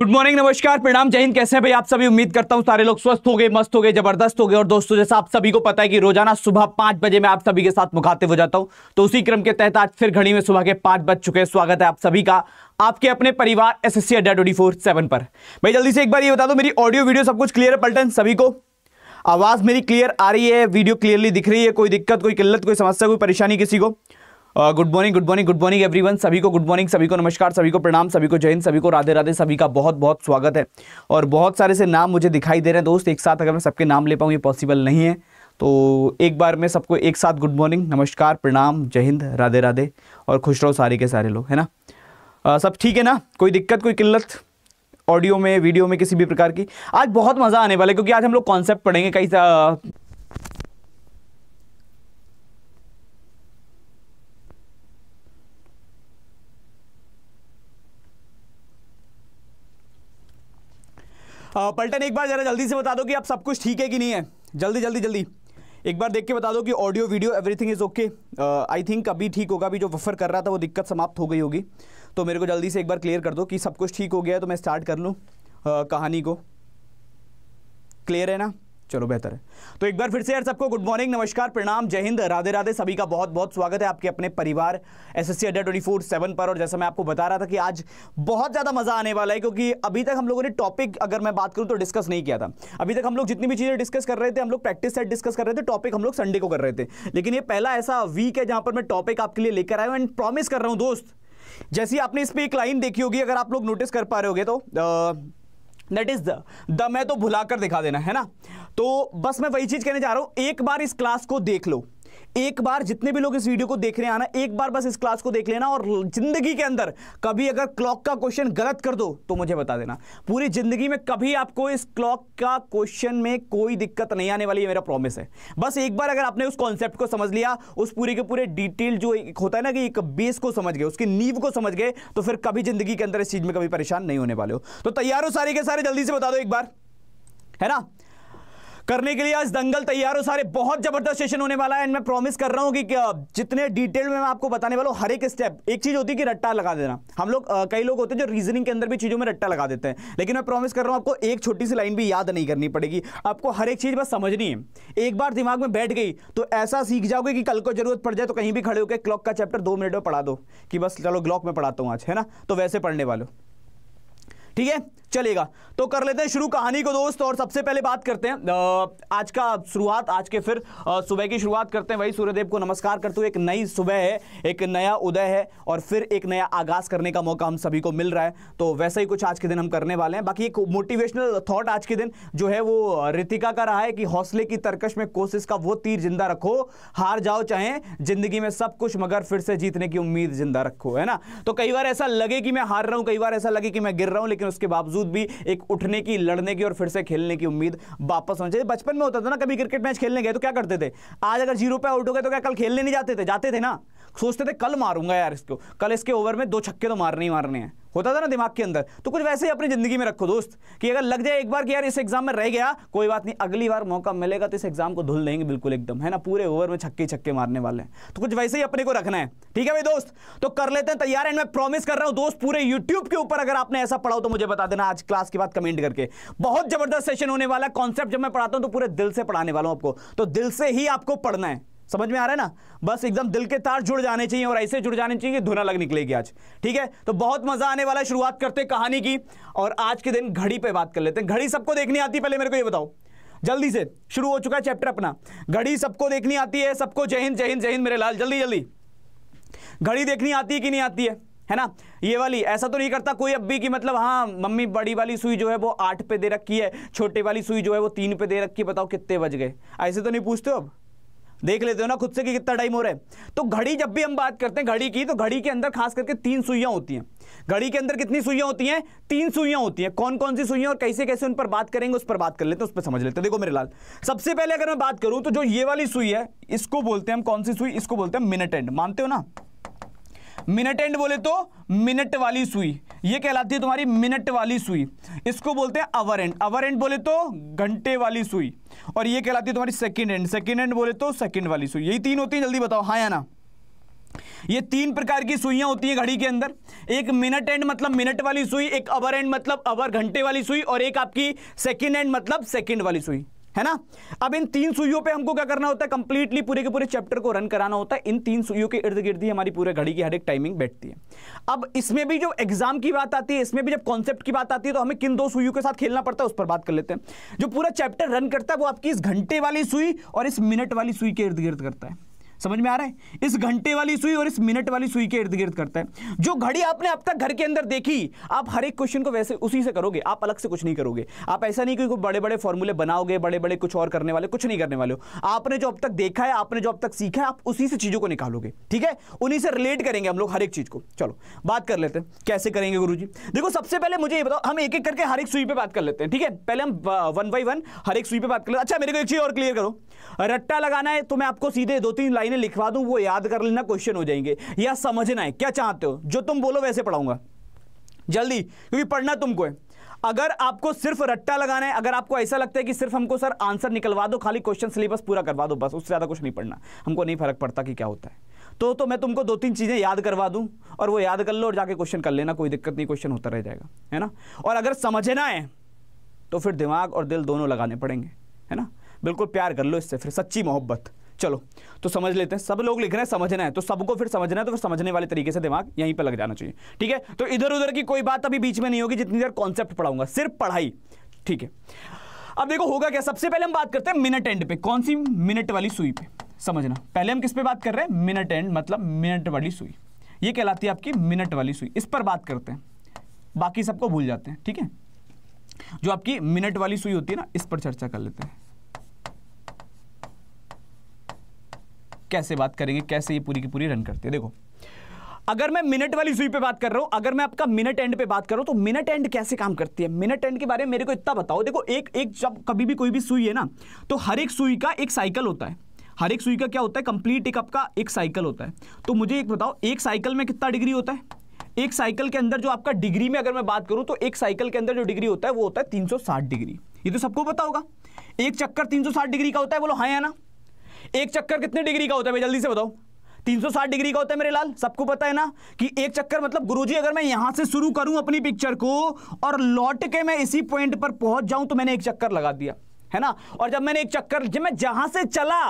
Good morning नमस्कार प्रणाम जय हिंद कैसे हैं भाई आप सभी उम्मीद करता हूं सारे लोग स्वस्थ हो गए मस्त हो गए जबरदस्त हो गए और दोस्तों जैसा आप सभी को पता है कि रोजाना सुबह पांच बजे मैं आप सभी के साथ मुखातिब हो जाता हूं तो उसी क्रम के तहत आज फिर घड़ी में सुबह के पांच बज चुके हैं स्वागत है आप सभी का आपके अपने परिवार S S C four seven पर भाई जल्दी से एक बार ये बता दो मेरी ऑडियो वीडियो सब कुछ क्लियर है पलटन सभी को आवाज़ मेरी क्लियर आ रही है वीडियो क्लियरली दिख रही है कोई दिक्कत कोई किल्लत कोई समस्या कोई परेशानी किसी को good morning good morning good morning everyone सभी को गुड मॉर्निंग सभी को नमस्कार सभी को प्रणाम सभी को जय सभी को राधे राधे सभी का बहुत बहुत स्वागत है और बहुत सारे से नाम मुझे दिखाई दे रहे हैं दोस्त एक साथ अगर मैं सबके नाम ले पाऊँ ये पॉसिबल नहीं है तो एक बार मैं सबको एक साथ गुड मॉर्निंग नमस्कार प्रणाम जय हिंद राधे राधे और खुश रहो सारे के सारे लोग है ना आ, uh, सब ठीक है ना कोई दिक्कत कोई किल्लत ऑडियो में वीडियो में किसी भी प्रकार की आज बहुत मज़ा आने वाला है क्योंकि आज हम लोग कॉन्सेप्ट पढ़ेंगे कई पलटन एक बार ज़रा जल्दी से बता दो कि आप सब कुछ ठीक है कि नहीं है जल्दी जल्दी जल्दी एक बार देख के बता दो कि audio video everything is okay I think अभी ठीक होगा अभी जो वफर कर रहा था वो दिक्कत समाप्त हो गई होगी तो मेरे को जल्दी से एक बार क्लियर कर दो कि सब कुछ ठीक हो गया है तो मैं स्टार्ट कर लूँ uh, कहानी को क्लियर है ना चलो बेहतर है तो एक बार फिर से यार सबको गुड मॉर्निंग नमस्कार प्रणाम जय हिंद राधे राधे सभी का बहुत बहुत स्वागत है आपके अपने परिवार एस एस सी अड्डा ट्वेंटी फोर सेवन पर और जैसा मैं आपको बता रहा था कि आज बहुत ज़्यादा मज़ा आने वाला है क्योंकि अभी तक हम लोगों ने टॉपिक अगर मैं बात करूं तो डिस्कस नहीं किया था अभी तक हम लोग जितनी भी चीज़ें डिस्कस कर रहे थे हम लोग प्रैक्टिस सेट डिस्कस कर रहे थे टॉपिक हम लोग संडे को कर रहे थे लेकिन ये पहला ऐसा वीक है जहां पर मैं टॉपिक आपके लिए लेकर आया हूँ एंड प्रॉमिस कर रहा हूँ दोस्त जैसी आपने इस पर एक लाइन देखी होगी अगर आप लोग नोटिस कर पा रहे हो तो दैट इज द मैं तो भुलाकर दिखा देना है ना तो बस मैं वही चीज कहने जा रहा हूं एक बार इस क्लास को देख लो एक बार जितने भी लोग इस वीडियो को देख रहे हैं ना एक बार बस इस क्लास को देख लेना और जिंदगी के अंदर कभी अगर क्लॉक का क्वेश्चन गलत कर दो तो मुझे बता देना पूरी जिंदगी में कभी आपको इस क्लॉक का क्वेश्चन में कोई दिक्कत नहीं आने वाली है मेरा प्रॉमिस है बस एक बार अगर आपने उस कॉन्सेप्ट को समझ लिया उस पूरे के पूरे डिटेल जो एक होता है ना कि एक बेस को समझ गए उसकी नींव को समझ गए तो फिर कभी जिंदगी के अंदर इस चीज में कभी परेशान नहीं होने वाले हो तो तैयार हो सारे के सारे जल्दी से बता दो एक बार है ना करने के लिए आज दंगल तैयार हो सारे बहुत जबरदस्त सेशन होने वाला है एंड मैं प्रॉमिस कर रहा हूँ कि जितने डिटेल में मैं आपको बताने वाला हूँ हर एक स्टेप एक चीज होती है कि रट्टा लगा देना हम लोग कई लोग होते हैं जो रीजनिंग के अंदर भी चीजों में रट्टा लगा देते हैं लेकिन मैं प्रॉमिस कर रहा हूँ आपको एक छोटी सी लाइन भी याद नहीं करनी पड़ेगी आपको हर एक चीज बस समझनी है एक बार दिमाग में बैठ गई तो ऐसा सीख जाओगे कि कल को जरूरत पड़ जाए तो कहीं भी खड़े होकर क्लॉक का चैप्टर दो मिनट में पढ़ा दो कि बस चलो ग्लॉक में पढ़ाता हूँ आज है ना तो वैसे पढ़ने वालों ठीक है चलेगा तो कर लेते हैं शुरू कहानी को दोस्त और सबसे पहले बात करते हैं आज का शुरुआत आज के फिर सुबह की शुरुआत करते हैं वही सूर्यदेव को नमस्कार करते हुए एक नई सुबह है एक नया उदय है और फिर एक नया आगाज करने का मौका हम सभी को मिल रहा है तो वैसा ही कुछ आज के दिन हम करने वाले हैं बाकी एक मोटिवेशनल थॉट आज के दिन जो है वो रितिका का रहा है कि हौसले की तरकश में कोशिश का वो तीर जिंदा रखो हार जाओ चाहे जिंदगी में सब कुछ मगर फिर से जीतने की उम्मीद जिंदा रखो है ना तो कई बार ऐसा लगे कि मैं हार रहा हूं कई बार ऐसा लगे कि मैं गिर रहा हूं लेकिन उसके बावजूद बावजूद भी एक उठने की लड़ने की और फिर से खेलने की उम्मीद वापस होनी चाहिए बचपन में होता था ना कभी क्रिकेट मैच खेलने गए तो क्या करते थे आज अगर जीरो पे आउट हो गए तो क्या कल खेलने नहीं जाते थे जाते थे ना सोचते थे कल मारूंगा यार इसको कल इसके ओवर में दो छक्के तो मारने ही मारने हैं होता था ना दिमाग के अंदर तो कुछ वैसे ही अपनी ज़िंदगी में रखो दोस्त कि अगर लग जाए एक बार कि यार इस एग्ज़ाम में रह गया कोई बात नहीं अगली बार मौका मिलेगा तो इस एग्ज़ाम को धुल देंगे बिल्कुल एकदम है ना पूरे ओवर में छक्के छक्के मारने वाले हैं तो कुछ वैसे ही अपने को रखना है ठीक है भाई दोस्त तो कर लेते हैं तैयार एंड मैं प्रॉमिस कर रहा हूं दोस्त पूरे यूट्यूब के ऊपर अगर आपने ऐसा पढ़ा हो तो मुझे बता देना आज क्लास के बाद कमेंट करके बहुत ज़बरदस्त सेशन होने वाला है कॉन्सेप्ट जब मैं पढ़ाता हूँ तो पूरे दिल से पढ़ाने वाला हूं आपको तो दिल से ही आपको पढ़ना है समझ में आ रहा है ना बस एकदम दिल के तार जुड़ जाने चाहिए और ऐसे जुड़ जाने चाहिए धुना लग निकलेगी आज ठीक है तो बहुत मजा आने वाला है शुरुआत करते कहानी की और आज के दिन घड़ी पे बात कर लेते हैं घड़ी सबको देखनी आती है पहले मेरे को ये बताओ जल्दी से शुरू हो चुका है चैप्टर अपना घड़ी सबको देखनी आती है सबको जय हिंद जय हिंद जय हिंद मेरे लाल जल्दी जल्दी घड़ी देखनी आती है कि नहीं आती है है ना ये वाली ऐसा तो नहीं करता कोई अब भी कि मतलब हाँ मम्मी बड़ी वाली सुई जो है वो आठ पे दे रखी है छोटे वाली सुई जो है वो तीन पे दे रखी है बताओ कितने बज गए ऐसे तो नहीं पूछते हो अब देख लेते हो ना खुद से कि कितना टाइम हो रहा है तो घड़ी जब भी हम बात करते हैं घड़ी की तो घड़ी के अंदर खास करके तीन सुइयां होती हैं घड़ी के अंदर कितनी सुइयां होती हैं तीन सुइयां होती हैं कौन कौन सी सुइयां और कैसे कैसे उन पर बात करेंगे उस पर बात कर लेते हैं उस पर समझ लेते हैं देखो मेरे लाल सबसे पहले अगर मैं बात करूं तो जो ये वाली सुई है इसको बोलते हैं हम कौन सी सुई इसको बोलते हैं मिनट एंड मानते हो ना मिनट एंड बोले तो मिनट वाली सुई ये कहलाती है तुम्हारी मिनट वाली सुई इसको बोलते हैं अवर एंड अवर एंड बोले तो घंटे वाली सुई और ये कहलाती है तुम्हारी सेकेंड एंड सेकेंड एंड बोले तो सेकेंड वाली सुई यही तीन होती है जल्दी बताओ हाँ या ना ये तीन प्रकार की सुइयां होती हैं घड़ी के अंदर एक मिनट एंड मतलब मिनट वाली सुई एक अवर एंड मतलब अवर घंटे वाली सुई और एक आपकी सेकेंड एंड मतलब सेकेंड वाली सुई है ना अब इन तीन सुइयों पे हमको क्या करना होता है कंप्लीटली पूरे के पूरे चैप्टर को रन कराना होता है इन तीन सुइयों के इर्द गिर्द ही हमारी पूरे घड़ी की हर एक टाइमिंग बैठती है अब इसमें भी जो एग्जाम की बात आती है इसमें भी जब कॉन्सेप्ट की बात आती है तो हमें किन दो सुइयों के साथ खेलना पड़ता है उस पर बात कर लेते हैं जो पूरा चैप्टर रन करता है वो आपकी इस घंटे वाली सुई और इस मिनट वाली सुई के इर्द गिर्द करता है समझ में आ रहा है इस घंटे वाली सुई और इस मिनट वाली सुई के इर्द गिर्द करता है जो घड़ी आपने अब तक घर के अंदर देखी आप हर एक क्वेश्चन को वैसे उसी से करोगे आप अलग से कुछ नहीं करोगे आप ऐसा नहीं कि बड़े बड़े फॉर्मूले बनाओगे बड़े बड़े कुछ और करने वाले कुछ नहीं करने वाले हो आपने जो अब तक देखा है आपने जो अब तक सीखा है आप उसी से चीज़ों को निकालोगे ठीक है उन्हीं से रिलेट करेंगे हम लोग हर एक चीज़ को चलो बात कर लेते हैं कैसे करेंगे गुरु जी देखो सबसे पहले मुझे ये बताओ हम एक एक करके हर एक सुई पर बात कर लेते हैं ठीक है पहले हम वन बाई वन हर एक सुई पर बात कर लेते अच्छा मेरे को एक चीज़ और क्लियर करो रट्टा लगाना है तो मैं आपको सीधे दो तीन लाइन लाइनें लिखवा दूं वो याद कर लेना क्वेश्चन हो जाएंगे या समझना है क्या चाहते हो जो तुम बोलो वैसे पढ़ाऊंगा जल्दी क्योंकि पढ़ना तुमको है अगर आपको सिर्फ रट्टा लगाना है अगर आपको ऐसा लगता है कि सिर्फ हमको सर आंसर निकलवा दो खाली क्वेश्चन सिलेबस पूरा करवा दो बस उससे ज़्यादा कुछ नहीं पढ़ना हमको नहीं फर्क पड़ता कि क्या होता है तो तो मैं तुमको दो तीन चीज़ें याद करवा दूं और वो याद कर लो और जाके क्वेश्चन कर लेना कोई दिक्कत नहीं क्वेश्चन होता रह जाएगा है ना और अगर समझना है तो फिर दिमाग और दिल दोनों लगाने पड़ेंगे है ना बिल्कुल प्यार कर लो इससे फिर सच्ची मोहब्बत चलो तो समझ लेते हैं सब लोग लिख रहे हैं समझना है तो सबको फिर समझना है तो फिर समझने वाले तरीके से दिमाग यहीं पर लग जाना चाहिए ठीक है तो इधर उधर की कोई बात अभी बीच में नहीं होगी जितनी देर कॉन्सेप्ट पढ़ाऊंगा सिर्फ पढ़ाई ठीक है अब देखो होगा क्या सबसे पहले हम बात करते हैं मिनट एंड पे कौन सी मिनट वाली सुई पे समझना पहले हम किस पे बात कर रहे हैं मिनट एंड मतलब मिनट वाली सुई ये कहलाती है आपकी मिनट वाली सुई इस पर बात करते हैं बाकी सबको भूल जाते हैं ठीक है जो आपकी मिनट वाली सुई होती है ना इस पर चर्चा कर लेते हैं कैसे बात करेंगे कैसे ये पूरी की पूरी रन करती है देखो अगर मैं मिनट वाली सुई पे बात कर रहा हूँ अगर मैं आपका मिनट एंड पे बात कर रहा हूँ तो मिनट एंड कैसे काम करती है मिनट एंड के बारे में मेरे को इतना बताओ देखो एक एक जब कभी भी कोई भी सुई है ना तो हर एक सुई का एक साइकिल होता है हर एक सुई का क्या होता है कंप्लीट एक आपका एक साइकिल होता है तो मुझे एक बताओ एक साइकिल में कितना डिग्री होता है एक साइकिल के अंदर जो आपका डिग्री में अगर मैं बात करूं तो एक साइकिल के अंदर जो डिग्री होता है वो होता है तीन डिग्री ये तो सबको पता होगा एक चक्कर तीन डिग्री का होता है बोलो हाँ या ना एक चक्कर कितने डिग्री का होता है जल्दी से बताओ 360 डिग्री का होता है मेरे लाल सबको पता है ना कि एक चक्कर मतलब गुरुजी अगर मैं यहां से शुरू करूं अपनी पिक्चर को और लौट के मैं इसी पॉइंट पर पहुंच जाऊं तो मैंने एक चक्कर लगा दिया है ना और जब मैंने एक चक्कर जब मैं जहां से चला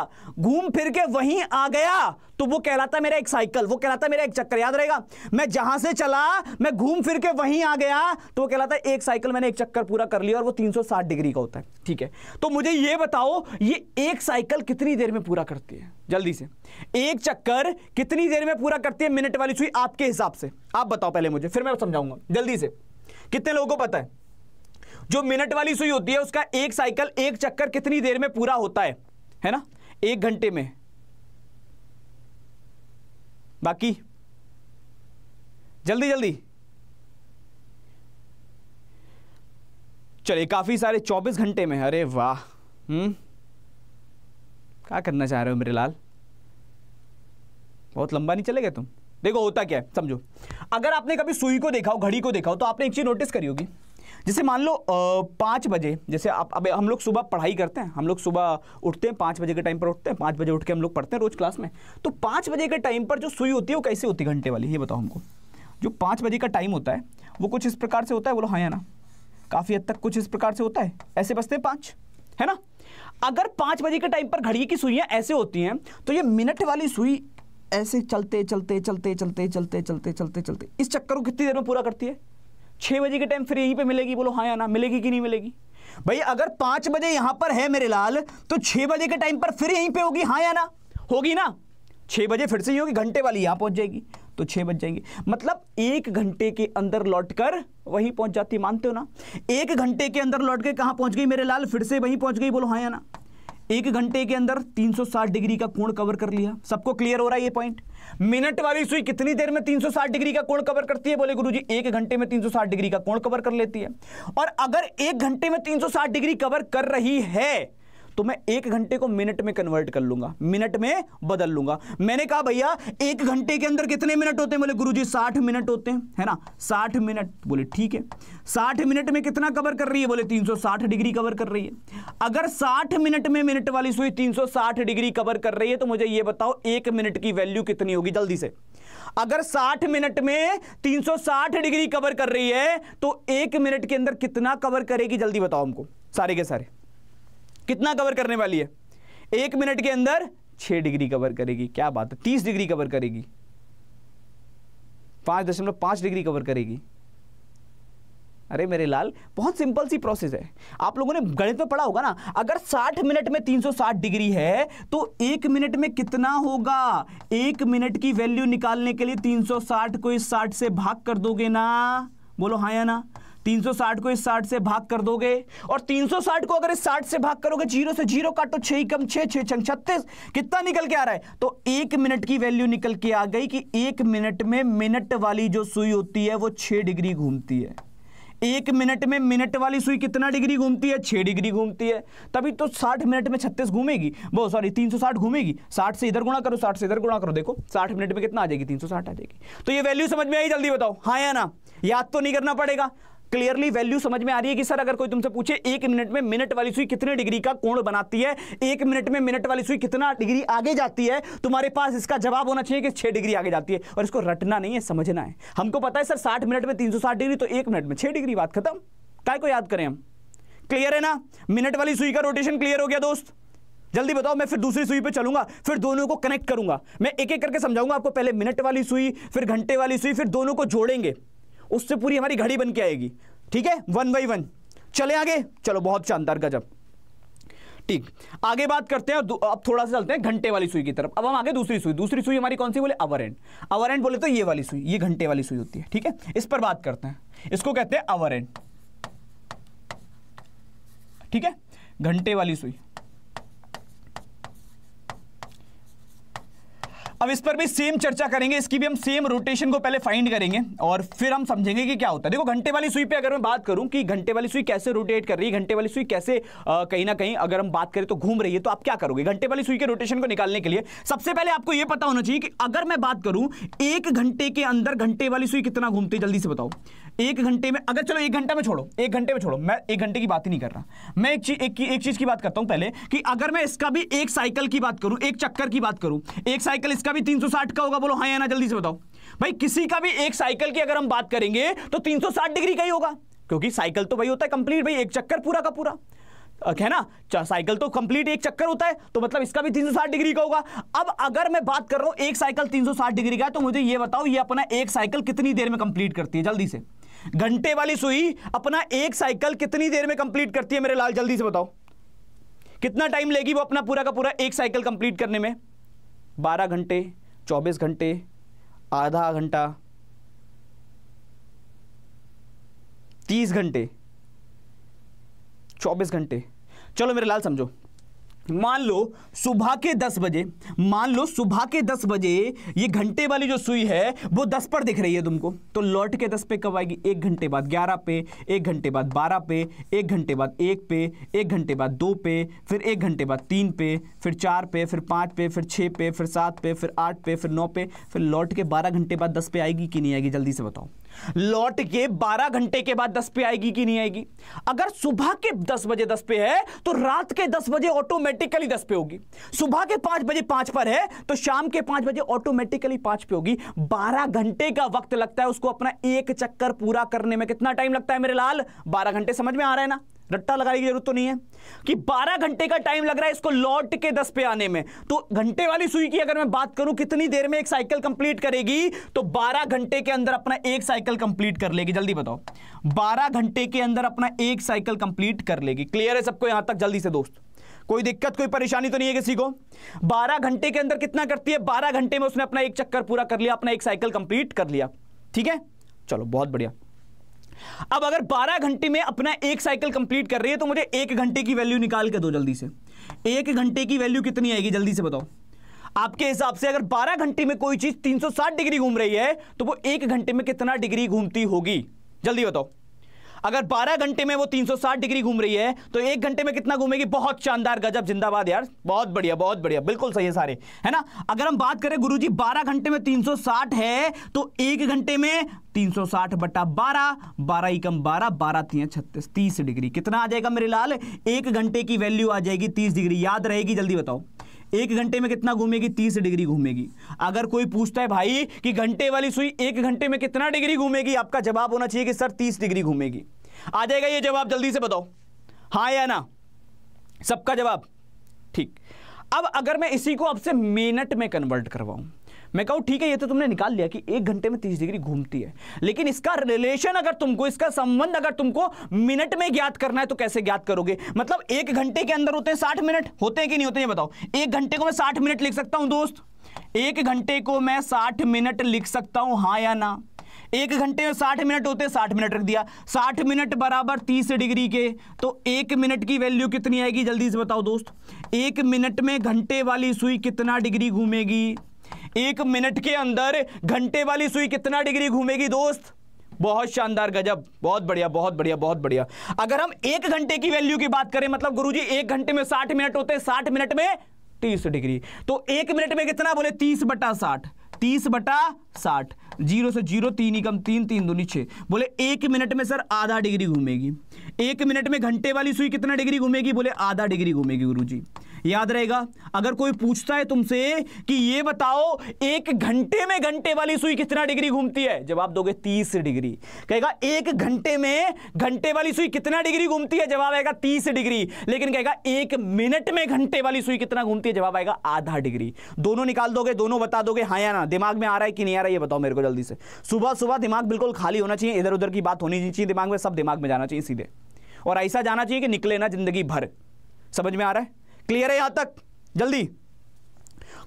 घूम फिर के वहीं आ गया तो वो कहलाता मेरा एक साइकिल वो कहलाता मेरा एक चक्कर याद रहेगा मैं जहां से चला मैं घूम फिर के वहीं आ गया तो वो कहलाता एक साइकिल मैंने एक चक्कर पूरा कर लिया और वो 360 डिग्री का होता है ठीक है तो मुझे ये बताओ ये एक साइकिल कितनी देर में पूरा करती है जल्दी से एक चक्कर कितनी देर में पूरा करती है मिनट वाली सुई आपके हिसाब से आप बताओ पहले मुझे फिर मैं समझाऊंगा जल्दी से कितने लोगों को पता है जो मिनट वाली सुई होती है उसका एक साइकिल एक चक्कर कितनी देर में पूरा होता है है ना एक घंटे में बाकी जल्दी जल्दी चलिए काफ़ी सारे 24 घंटे में अरे वाह हम्म क्या करना चाह रहे हो मेरे लाल बहुत लंबा नहीं चले गए तुम देखो होता क्या है समझो अगर आपने कभी सुई को देखा हो घड़ी को देखा हो तो आपने एक चीज़ नोटिस करी होगी जैसे मान लो पाँच बजे जैसे आप अब हम लोग सुबह पढ़ाई करते हैं हम लोग सुबह उठते हैं पाँच बजे के टाइम पर उठते हैं पाँच बजे उठ के हम लोग पढ़ते हैं रोज़ क्लास में तो पाँच बजे के टाइम पर जो सुई होती है वो कैसे होती है घंटे वाली ये बताओ हमको जो पाँच बजे का टाइम होता है वो कुछ इस प्रकार से होता है बोलो हाँ या ना काफ़ी हद तक कुछ इस प्रकार से होता है ऐसे बसते हैं पाँच है ना अगर पाँच बजे के टाइम पर घड़ी की सुइयाँ ऐसे होती हैं तो ये मिनट वाली सुई ऐसे चलते चलते चलते चलते चलते चलते चलते चलते इस चक्कर को कितनी देर में पूरा करती है छः बजे के टाइम फिर यहीं पे मिलेगी बोलो हाँ या ना मिलेगी कि नहीं मिलेगी भाई अगर पाँच बजे यहाँ पर है मेरे लाल तो छः बजे के टाइम पर फिर यहीं पे होगी हाँ या ना होगी ना छः बजे फिर से ही होगी घंटे वाली यहाँ पहुँच जाएगी तो छः बज जाएंगे मतलब एक घंटे के अंदर लौट कर वहीं पहुँच जाती मानते हो ना एक घंटे के अंदर लौट के कहाँ पहुँच गई मेरे लाल फिर से वहीं पहुँच गई बोलो हाँ या ना एक घंटे के अंदर 360 डिग्री का कोण कवर कर लिया सबको क्लियर हो रहा है ये पॉइंट मिनट वाली सुई कितनी देर में 360 डिग्री का कोण कवर करती है बोले गुरुजी एक घंटे में 360 डिग्री का कोण कवर कर लेती है और अगर एक घंटे में 360 डिग्री कवर कर रही है तो मैं एक घंटे को मिनट में कन्वर्ट कर लूंगा मिनट में बदल लूंगा मैंने कहा भैया एक घंटे के अंदर कितने मिनट होते हैं बोले गुरु जी साठ मिनट होते हैं है ना साठ मिनट बोले ठीक है साठ मिनट में कितना कवर कर रही है बोले तीन डिग्री कवर कर रही है अगर साठ मिनट में मिनट वाली सुई तीन डिग्री कवर कर रही है तो मुझे यह बताओ एक मिनट की वैल्यू कितनी होगी जल्दी से अगर 60 मिनट में 360 डिग्री कवर कर रही है तो एक मिनट के अंदर कितना कवर करेगी जल्दी बताओ हमको सारे के सारे कितना कवर करने वाली है एक मिनट के अंदर छह डिग्री कवर करेगी क्या बात है तीस डिग्री कवर करेगी पांच दशमलव पांच डिग्री कवर करेगी अरे मेरे लाल बहुत सिंपल सी प्रोसेस है आप लोगों ने गणित में पढ़ा होगा ना अगर 60 मिनट में 360 डिग्री है तो एक मिनट में कितना होगा एक मिनट की वैल्यू निकालने के लिए 360 को इस 60 से भाग कर दोगे ना बोलो हाँ या ना 360 को इस 60 से भाग कर दोगे और 360 को अगर इस 60 से भाग करोगे जीरो से जीरो काटो छह कम छह छह छंग छत्तीस कितना निकल के आ रहा है तो एक मिनट की वैल्यू निकल के आ गई कि एक मिनट में मिनट वाली जो सुई होती है वो छह डिग्री घूमती है एक मिनट में मिनट वाली सुई कितना डिग्री घूमती है छह डिग्री घूमती है तभी तो साठ मिनट में छत्तीस घूमेगी वो सॉरी तीन सौ साठ घूमेगी साठ से इधर गुणा करो साठ से इधर गुणा करो देखो साठ मिनट में कितना आ जाएगी तीन सौ साठ आ जाएगी तो ये वैल्यू समझ में आई जल्दी बताओ हाँ या ना याद तो नहीं करना पड़ेगा क्लियरली वैल्यू समझ में आ रही है कि सर अगर कोई तुमसे पूछे एक मिनट में मिनट वाली सुई कितने डिग्री का कोण बनाती है एक मिनट में मिनट वाली सुई कितना डिग्री आगे जाती है तुम्हारे पास इसका जवाब होना चाहिए कि छह डिग्री आगे जाती है और इसको रटना नहीं है समझना है हमको पता है सर साठ मिनट में तीन डिग्री तो एक मिनट में छह डिग्री बात खत्म काय को याद करें हम क्लियर है ना मिनट वाली सुई का रोटेशन क्लियर हो गया दोस्त जल्दी बताओ मैं फिर दूसरी सुई पे चलूंगा फिर दोनों को कनेक्ट करूंगा मैं एक एक करके समझाऊंगा आपको पहले मिनट वाली सुई फिर घंटे वाली सुई फिर दोनों को जोड़ेंगे उससे पूरी हमारी घड़ी बन के आएगी ठीक है वन बाई वन चले आगे चलो बहुत शानदार गजब ठीक आगे बात करते हैं अब थोड़ा सा चलते हैं घंटे वाली सुई की तरफ अब हम आगे दूसरी सुई दूसरी सुई हमारी कौन सी बोले अवर एंड अवर एंड बोले तो ये वाली सुई ये घंटे वाली सुई होती है ठीक है इस पर बात करते हैं इसको कहते हैं अवर एंड ठीक है घंटे वाली सुई अब इस पर भी सेम चर्चा करेंगे इसकी भी हम सेम रोटेशन को पहले फाइंड करेंगे और फिर हम समझेंगे कि क्या होता है देखो घंटे वाली सुई पे अगर मैं बात करूं कि घंटे वाली सुई कैसे रोटेट कर रही है घंटे वाली सुई कैसे कहीं ना कहीं अगर हम बात करें तो घूम रही है तो आप क्या करोगे घंटे वाली सुई के रोटेशन को निकालने के लिए सबसे पहले आपको यह पता होना चाहिए कि अगर मैं बात करूं एक घंटे के अंदर घंटे वाली सुई कितना घूमती जल्दी से बताओ एक घंटे में अगर चलो एक घंटा में छोड़ो एक घंटे में छोड़ो मैं एक घंटे की बात ही नहीं कर रहा मैं एक चीज एक, एक चीज की बात करता हूं पहले कि अगर मैं इसका भी एक साइकिल की बात करूं एक चक्कर की बात करूं एक साइकिल इसका भी 360 का होगा बोलो हाँ ना जल्दी से बताओ भाई किसी का भी एक साइकिल की अगर हम बात करेंगे तो तीन डिग्री का ही होगा क्योंकि साइकिल तो भाई होता है कंप्लीट भाई एक चक्कर पूरा का पूरा है ना साइकिल तो कंप्लीट एक चक्कर होता है तो मतलब इसका भी 360 डिग्री का होगा अब अगर मैं बात कर रहा हूं एक साइकिल 360 डिग्री का है तो मुझे ये बताओ ये अपना एक साइकिल कितनी देर में कंप्लीट करती है जल्दी से घंटे वाली सुई अपना एक साइकिल कितनी देर में कंप्लीट करती है मेरे लाल जल्दी से बताओ कितना टाइम लेगी वो अपना पूरा का पूरा एक साइकिल कंप्लीट करने में बारह घंटे चौबीस घंटे आधा घंटा तीस घंटे चौबीस घंटे चलो मेरे लाल समझो मान लो सुबह के दस बजे मान लो सुबह के दस बजे ये घंटे वाली जो सुई है वो दस पर दिख रही है तुमको तो लौट के दस पे कब आएगी एक घंटे बाद ग्यारह पे एक घंटे बाद बारह पे एक घंटे बाद एक पे एक घंटे बाद दो पे फिर एक घंटे बाद तीन पे फिर चार पे फिर पाँच पे फिर छः पे फिर सात पे फिर आठ पे फिर नौ पे फिर लौट के बारह घंटे बाद दस पे आएगी कि नहीं आएगी जल्दी से बताओ लौट के 12 घंटे के बाद 10 पे आएगी कि नहीं आएगी अगर सुबह के 10 बजे 10 पे है तो रात के 10 बजे ऑटोमेटिकली 10 पे होगी सुबह के 5 बजे 5 पर है तो शाम के 5 बजे ऑटोमेटिकली 5 पे होगी 12 घंटे का वक्त लगता है उसको अपना एक चक्कर पूरा करने में कितना टाइम लगता है मेरे लाल 12 घंटे समझ में आ रहा है ना रट्टा लगाने की जरूरत तो नहीं है कि 12 घंटे का टाइम लग रहा है इसको लौट के 10 पे आने में तो घंटे वाली सुई की अगर मैं बात करूं कितनी देर में एक साइकिल कंप्लीट करेगी तो 12 घंटे के अंदर अपना एक साइकिल कंप्लीट कर लेगी जल्दी बताओ 12 घंटे के अंदर अपना एक साइकिल कंप्लीट कर लेगी क्लियर है सबको यहां तक जल्दी से दोस्त कोई दिक्कत कोई परेशानी तो नहीं है किसी को 12 घंटे के अंदर कितना करती है 12 घंटे में उसने अपना एक चक्कर पूरा कर लिया अपना एक साइकिल कंप्लीट कर लिया ठीक है चलो बहुत बढ़िया अब अगर 12 घंटे में अपना एक साइकिल कंप्लीट कर रही है तो मुझे एक घंटे की वैल्यू निकाल के दो जल्दी से एक घंटे की वैल्यू कितनी आएगी जल्दी से बताओ आपके हिसाब से अगर 12 घंटे में कोई चीज 360 डिग्री घूम रही है तो वो एक घंटे में कितना डिग्री घूमती होगी जल्दी बताओ अगर 12 घंटे में वो 360 डिग्री घूम रही है तो एक घंटे में कितना घूमेगी बहुत शानदार गजब जिंदाबाद यार बहुत बढ़िया बहुत बढ़िया बिल्कुल सही है सारे है ना अगर हम बात करें गुरुजी 12 घंटे में 360 है तो एक घंटे में 360 बटा बारह बारह एकम बारह बारह तीन छत्तीस तीस डिग्री कितना आ जाएगा मेरे लाल एक घंटे की वैल्यू आ जाएगी तीस डिग्री याद रहेगी जल्दी बताओ एक घंटे में कितना घूमेगी तीस डिग्री घूमेगी अगर कोई पूछता है भाई कि घंटे वाली सुई एक घंटे में कितना डिग्री घूमेगी आपका जवाब होना चाहिए कि सर तीस डिग्री घूमेगी आ जाएगा ये जवाब जल्दी से बताओ हाँ या ना सबका जवाब ठीक अब अगर मैं इसी को आपसे मिनट में कन्वर्ट करवाऊं मैं कहूँ ठीक है ये तो तुमने निकाल लिया कि एक घंटे में तीस डिग्री घूमती है लेकिन इसका रिलेशन अगर तुमको इसका संबंध अगर तुमको मिनट में ज्ञात करना है तो कैसे ज्ञात करोगे मतलब एक घंटे के अंदर होते हैं साठ मिनट होते हैं कि नहीं होते हैं बताओ एक घंटे को मैं साठ मिनट लिख सकता हूँ दोस्त एक घंटे को मैं साठ मिनट लिख सकता हूं हाँ या ना एक घंटे में साठ मिनट होते साठ मिनट रख दिया साठ मिनट बराबर तीस डिग्री के तो एक मिनट की वैल्यू कितनी आएगी जल्दी से बताओ दोस्त एक मिनट में घंटे वाली सुई कितना डिग्री घूमेगी एक मिनट के अंदर घंटे वाली सुई कितना डिग्री घूमेगी दोस्त बहुत शानदार गजब बहुत बढ़िया बहुत बढ़िया बहुत बढ़िया अगर हम एक घंटे की वैल्यू की बात करें मतलब गुरु जी एक घंटे में साठ मिनट होते हैं साठ मिनट में तीस डिग्री तो एक मिनट में कितना बोले तीस बटा साठ तीस बटा साठ जीरो से जीरो तीन कम तीन तीन दो नीचे बोले एक मिनट में सर आधा डिग्री घूमेगी एक मिनट में घंटे वाली सुई कितना डिग्री घूमेगी बोले आधा डिग्री घूमेगी गुरुजी याद रहेगा अगर कोई पूछता है तुमसे कि ये बताओ एक घंटे में घंटे वाली सुई कितना डिग्री घूमती है जवाब दोगे तीस डिग्री कहेगा एक घंटे में घंटे वाली सुई कितना डिग्री घूमती है जवाब आएगा तीस डिग्री लेकिन कहेगा एक मिनट में घंटे वाली सुई कितना घूमती है जवाब आएगा आधा डिग्री दोनों निकाल दोगे दोनों बता दोगे हाँ या ना दिमाग में आ रहा है कि नहीं आ रहा है बताओ मेरे को जल्दी से सुबह सुबह दिमाग बिल्कुल खाली होना चाहिए इधर उधर की बात होनी नहीं चाहिए दिमाग में सब दिमाग में जाना चाहिए सीधे और ऐसा जाना चाहिए कि निकले ना जिंदगी भर समझ में आ रहा है क्लियर है यहां तक जल्दी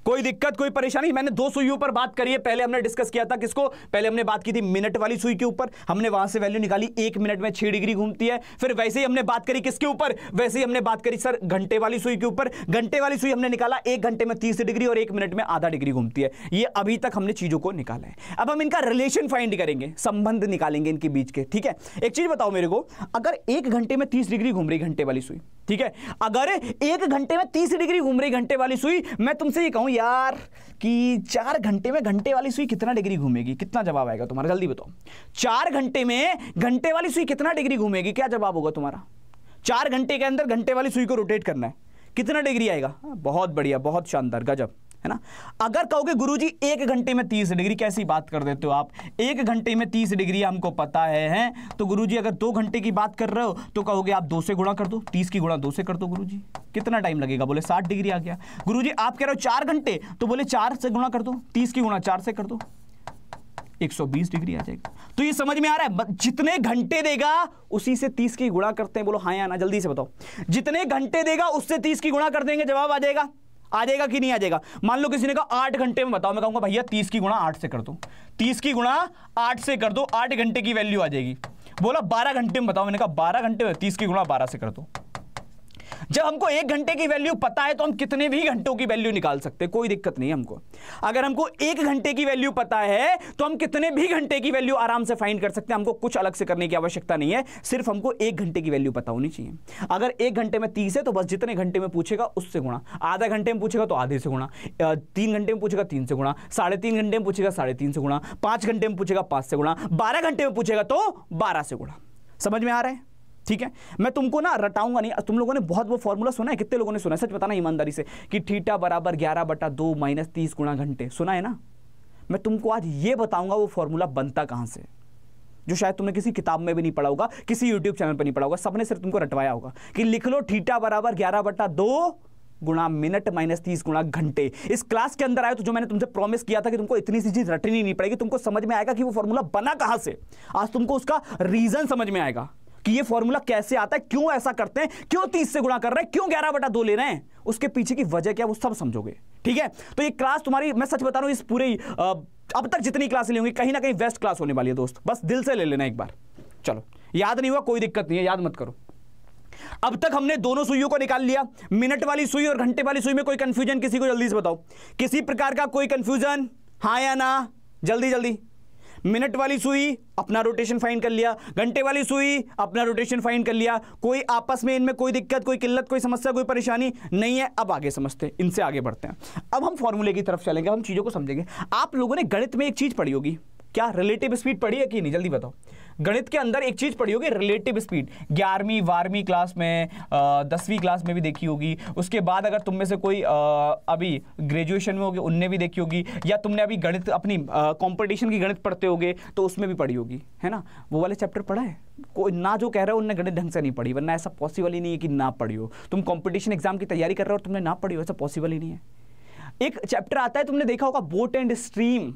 कोई दिक्कत कोई परेशानी मैंने दो सुइयों पर बात करी है पहले हमने डिस्कस किया था किसको पहले हमने बात की थी मिनट वाली सुई के ऊपर हमने वहां से वैल्यू निकाली एक मिनट में छह डिग्री घूमती है फिर वैसे ही हमने बात करी किसके ऊपर वैसे ही हमने बात करी सर घंटे वाली सुई के ऊपर घंटे वाली सुई हमने निकाला एक घंटे में तीस डिग्री और एक मिनट में आधा डिग्री घूमती है ये अभी तक हमने चीजों को निकाला है अब हम इनका रिलेशन फाइंड करेंगे संबंध निकालेंगे इनके बीच के ठीक है एक चीज बताओ मेरे को अगर एक घंटे में तीस डिग्री घूम रही घंटे वाली सुई ठीक है अगर एक घंटे में तीस डिग्री घूम रही घंटे वाली सुई मैं तुमसे ये कहूं हूँ यार कि चार घंटे में घंटे वाली सुई कितना डिग्री घूमेगी कितना जवाब आएगा तुम्हारा जल्दी बताओ चार घंटे में घंटे वाली सुई कितना डिग्री घूमेगी क्या जवाब होगा तुम्हारा चार घंटे के अंदर घंटे वाली सुई को रोटेट करना है कितना डिग्री आएगा बहुत बढ़िया बहुत शानदार गजब है ना अगर कहोगे गुरुजी एक घंटे में तीस डिग्री कैसी बात कर देते हो आप एक घंटे में तीस डिग्री हमको पता है हैं तो गुरुजी अगर दो घंटे की बात कर रहे हो तो कहोगे आप दो से गुणा कर दो तीस की गुणा दो से कर दो गुरुजी कितना टाइम लगेगा बोले साठ डिग्री आ गया जी आप कह रहे हो चार घंटे तो बोले चार से गुणा कर दो तीस की गुणा चार से कर दो 120 डिग्री आ जाएगा तो ये समझ में आ रहा है जितने घंटे देगा उसी से 30 की गुणा करते हैं बोलो हाँ या ना जल्दी से बताओ जितने घंटे देगा उससे 30 की गुणा कर देंगे जवाब आ जाएगा आ जाएगा कि नहीं आ जाएगा मान लो किसी ने कहा आठ घंटे में बताओ मैं कहूंगा भैया तीस की गुणा आठ से कर दो तीस की गुणा आठ से कर दो आठ घंटे की वैल्यू आ जाएगी बोला बारह घंटे में बताओ मैंने कहा बारह घंटे में तीस की गुणा बारह से कर दो जब हमको एक घंटे की वैल्यू पता है तो हम कितने भी घंटों की वैल्यू निकाल सकते हैं कोई दिक्कत नहीं हमको अगर हमको एक घंटे की वैल्यू पता है तो हम कितने भी घंटे की वैल्यू आराम से फाइंड कर सकते हैं हमको कुछ अलग से करने की आवश्यकता नहीं है सिर्फ हमको एक घंटे की वैल्यू पता होनी चाहिए अगर एक घंटे में तीस है तो बस जितने घंटे में पूछेगा उससे गुणा आधा घंटे में पूछेगा तो आधे से गुणा तीन घंटे में पूछेगा तीन से गुणा साढ़े तीन घंटे में पूछेगा साढ़े तीन से गुणा पांच घंटे में पूछेगा पांच से गुणा बारह घंटे में पूछेगा तो बारह से गुणा समझ में आ रहा है ठीक है मैं तुमको ना रटाऊंगा नहीं तुम लोगों ने बहुत वो फॉर्मूला सुना है कितने लोगों ने सुना है सच बताना ईमानदारी से कि थीटा बराबर ग्यारह बटा दो माइनस तीस गुणा घंटे सुना है ना मैं तुमको आज ये बताऊंगा वो फॉर्मूला बनता कहाँ से जो शायद तुमने किसी किताब में भी नहीं पढ़ा होगा किसी यूट्यूब चैनल पर नहीं पढ़ा होगा सबने सिर्फ तुमको रटवाया होगा कि लिख लो ठीटा बराबर ग्यारह बटा दो गुणा मिनट माइनस तीस गुणा घंटे इस क्लास के अंदर आए तो जो मैंने तुमसे प्रॉमिस किया था कि तुमको इतनी सी चीज रटनी नहीं पड़ेगी तुमको समझ में आएगा कि वो फॉर्मूला बना कहां से आज तुमको उसका रीजन समझ में आएगा कि ये फॉर्मूला कैसे आता है क्यों ऐसा करते हैं क्यों तीस से गुणा कर रहे हैं क्यों ग्यारह बटा दो ले रहे हैं उसके पीछे की वजह क्या वो सब समझोगे ठीक है तो ये क्लास तुम्हारी मैं सच बता रहा हूं इस पूरे अब तक जितनी ले होंगी कहीं ना कहीं वेस्ट क्लास होने वाली है दोस्त बस दिल से ले लेना एक बार चलो याद नहीं हुआ कोई दिक्कत नहीं है याद मत करो अब तक हमने दोनों सुइयों को निकाल लिया मिनट वाली सुई और घंटे वाली सुई में कोई कंफ्यूजन किसी को जल्दी से बताओ किसी प्रकार का कोई कंफ्यूजन हाँ या ना जल्दी जल्दी मिनट वाली सुई अपना रोटेशन फाइंड कर लिया घंटे वाली सुई अपना रोटेशन फाइंड कर लिया कोई आपस में इनमें कोई दिक्कत कोई किल्लत कोई समस्या कोई परेशानी नहीं है अब आगे समझते इनसे आगे बढ़ते हैं अब हम फॉर्मूले की तरफ चलेंगे हम चीज़ों को समझेंगे आप लोगों ने गणित में एक चीज़ पढ़ी होगी क्या रिलेटिव स्पीड पढ़ी है कि नहीं जल्दी बताओ गणित के अंदर एक चीज़ पढ़ी होगी रिलेटिव स्पीड ग्यारहवीं बारहवीं क्लास में दसवीं क्लास में भी देखी होगी उसके बाद अगर तुम में से कोई आ, अभी ग्रेजुएशन में होगी उनने भी देखी होगी या तुमने अभी गणित अपनी कॉम्पिटिशन की गणित पढ़ते होगे तो उसमें भी पढ़ी होगी है ना वो वाले चैप्टर पढ़ा है कोई ना जो कह रहे हो उनने गणित ढंग से नहीं पढ़ी वरना ऐसा पॉसिबल ही नहीं है कि ना पढ़ी हो तुम कॉम्पिटिशन एग्जाम की तैयारी कर रहे हो और तुमने ना पढ़ी हो ऐसा पॉसिबल ही नहीं है एक चैप्टर आता है तुमने देखा होगा बोट एंड स्ट्रीम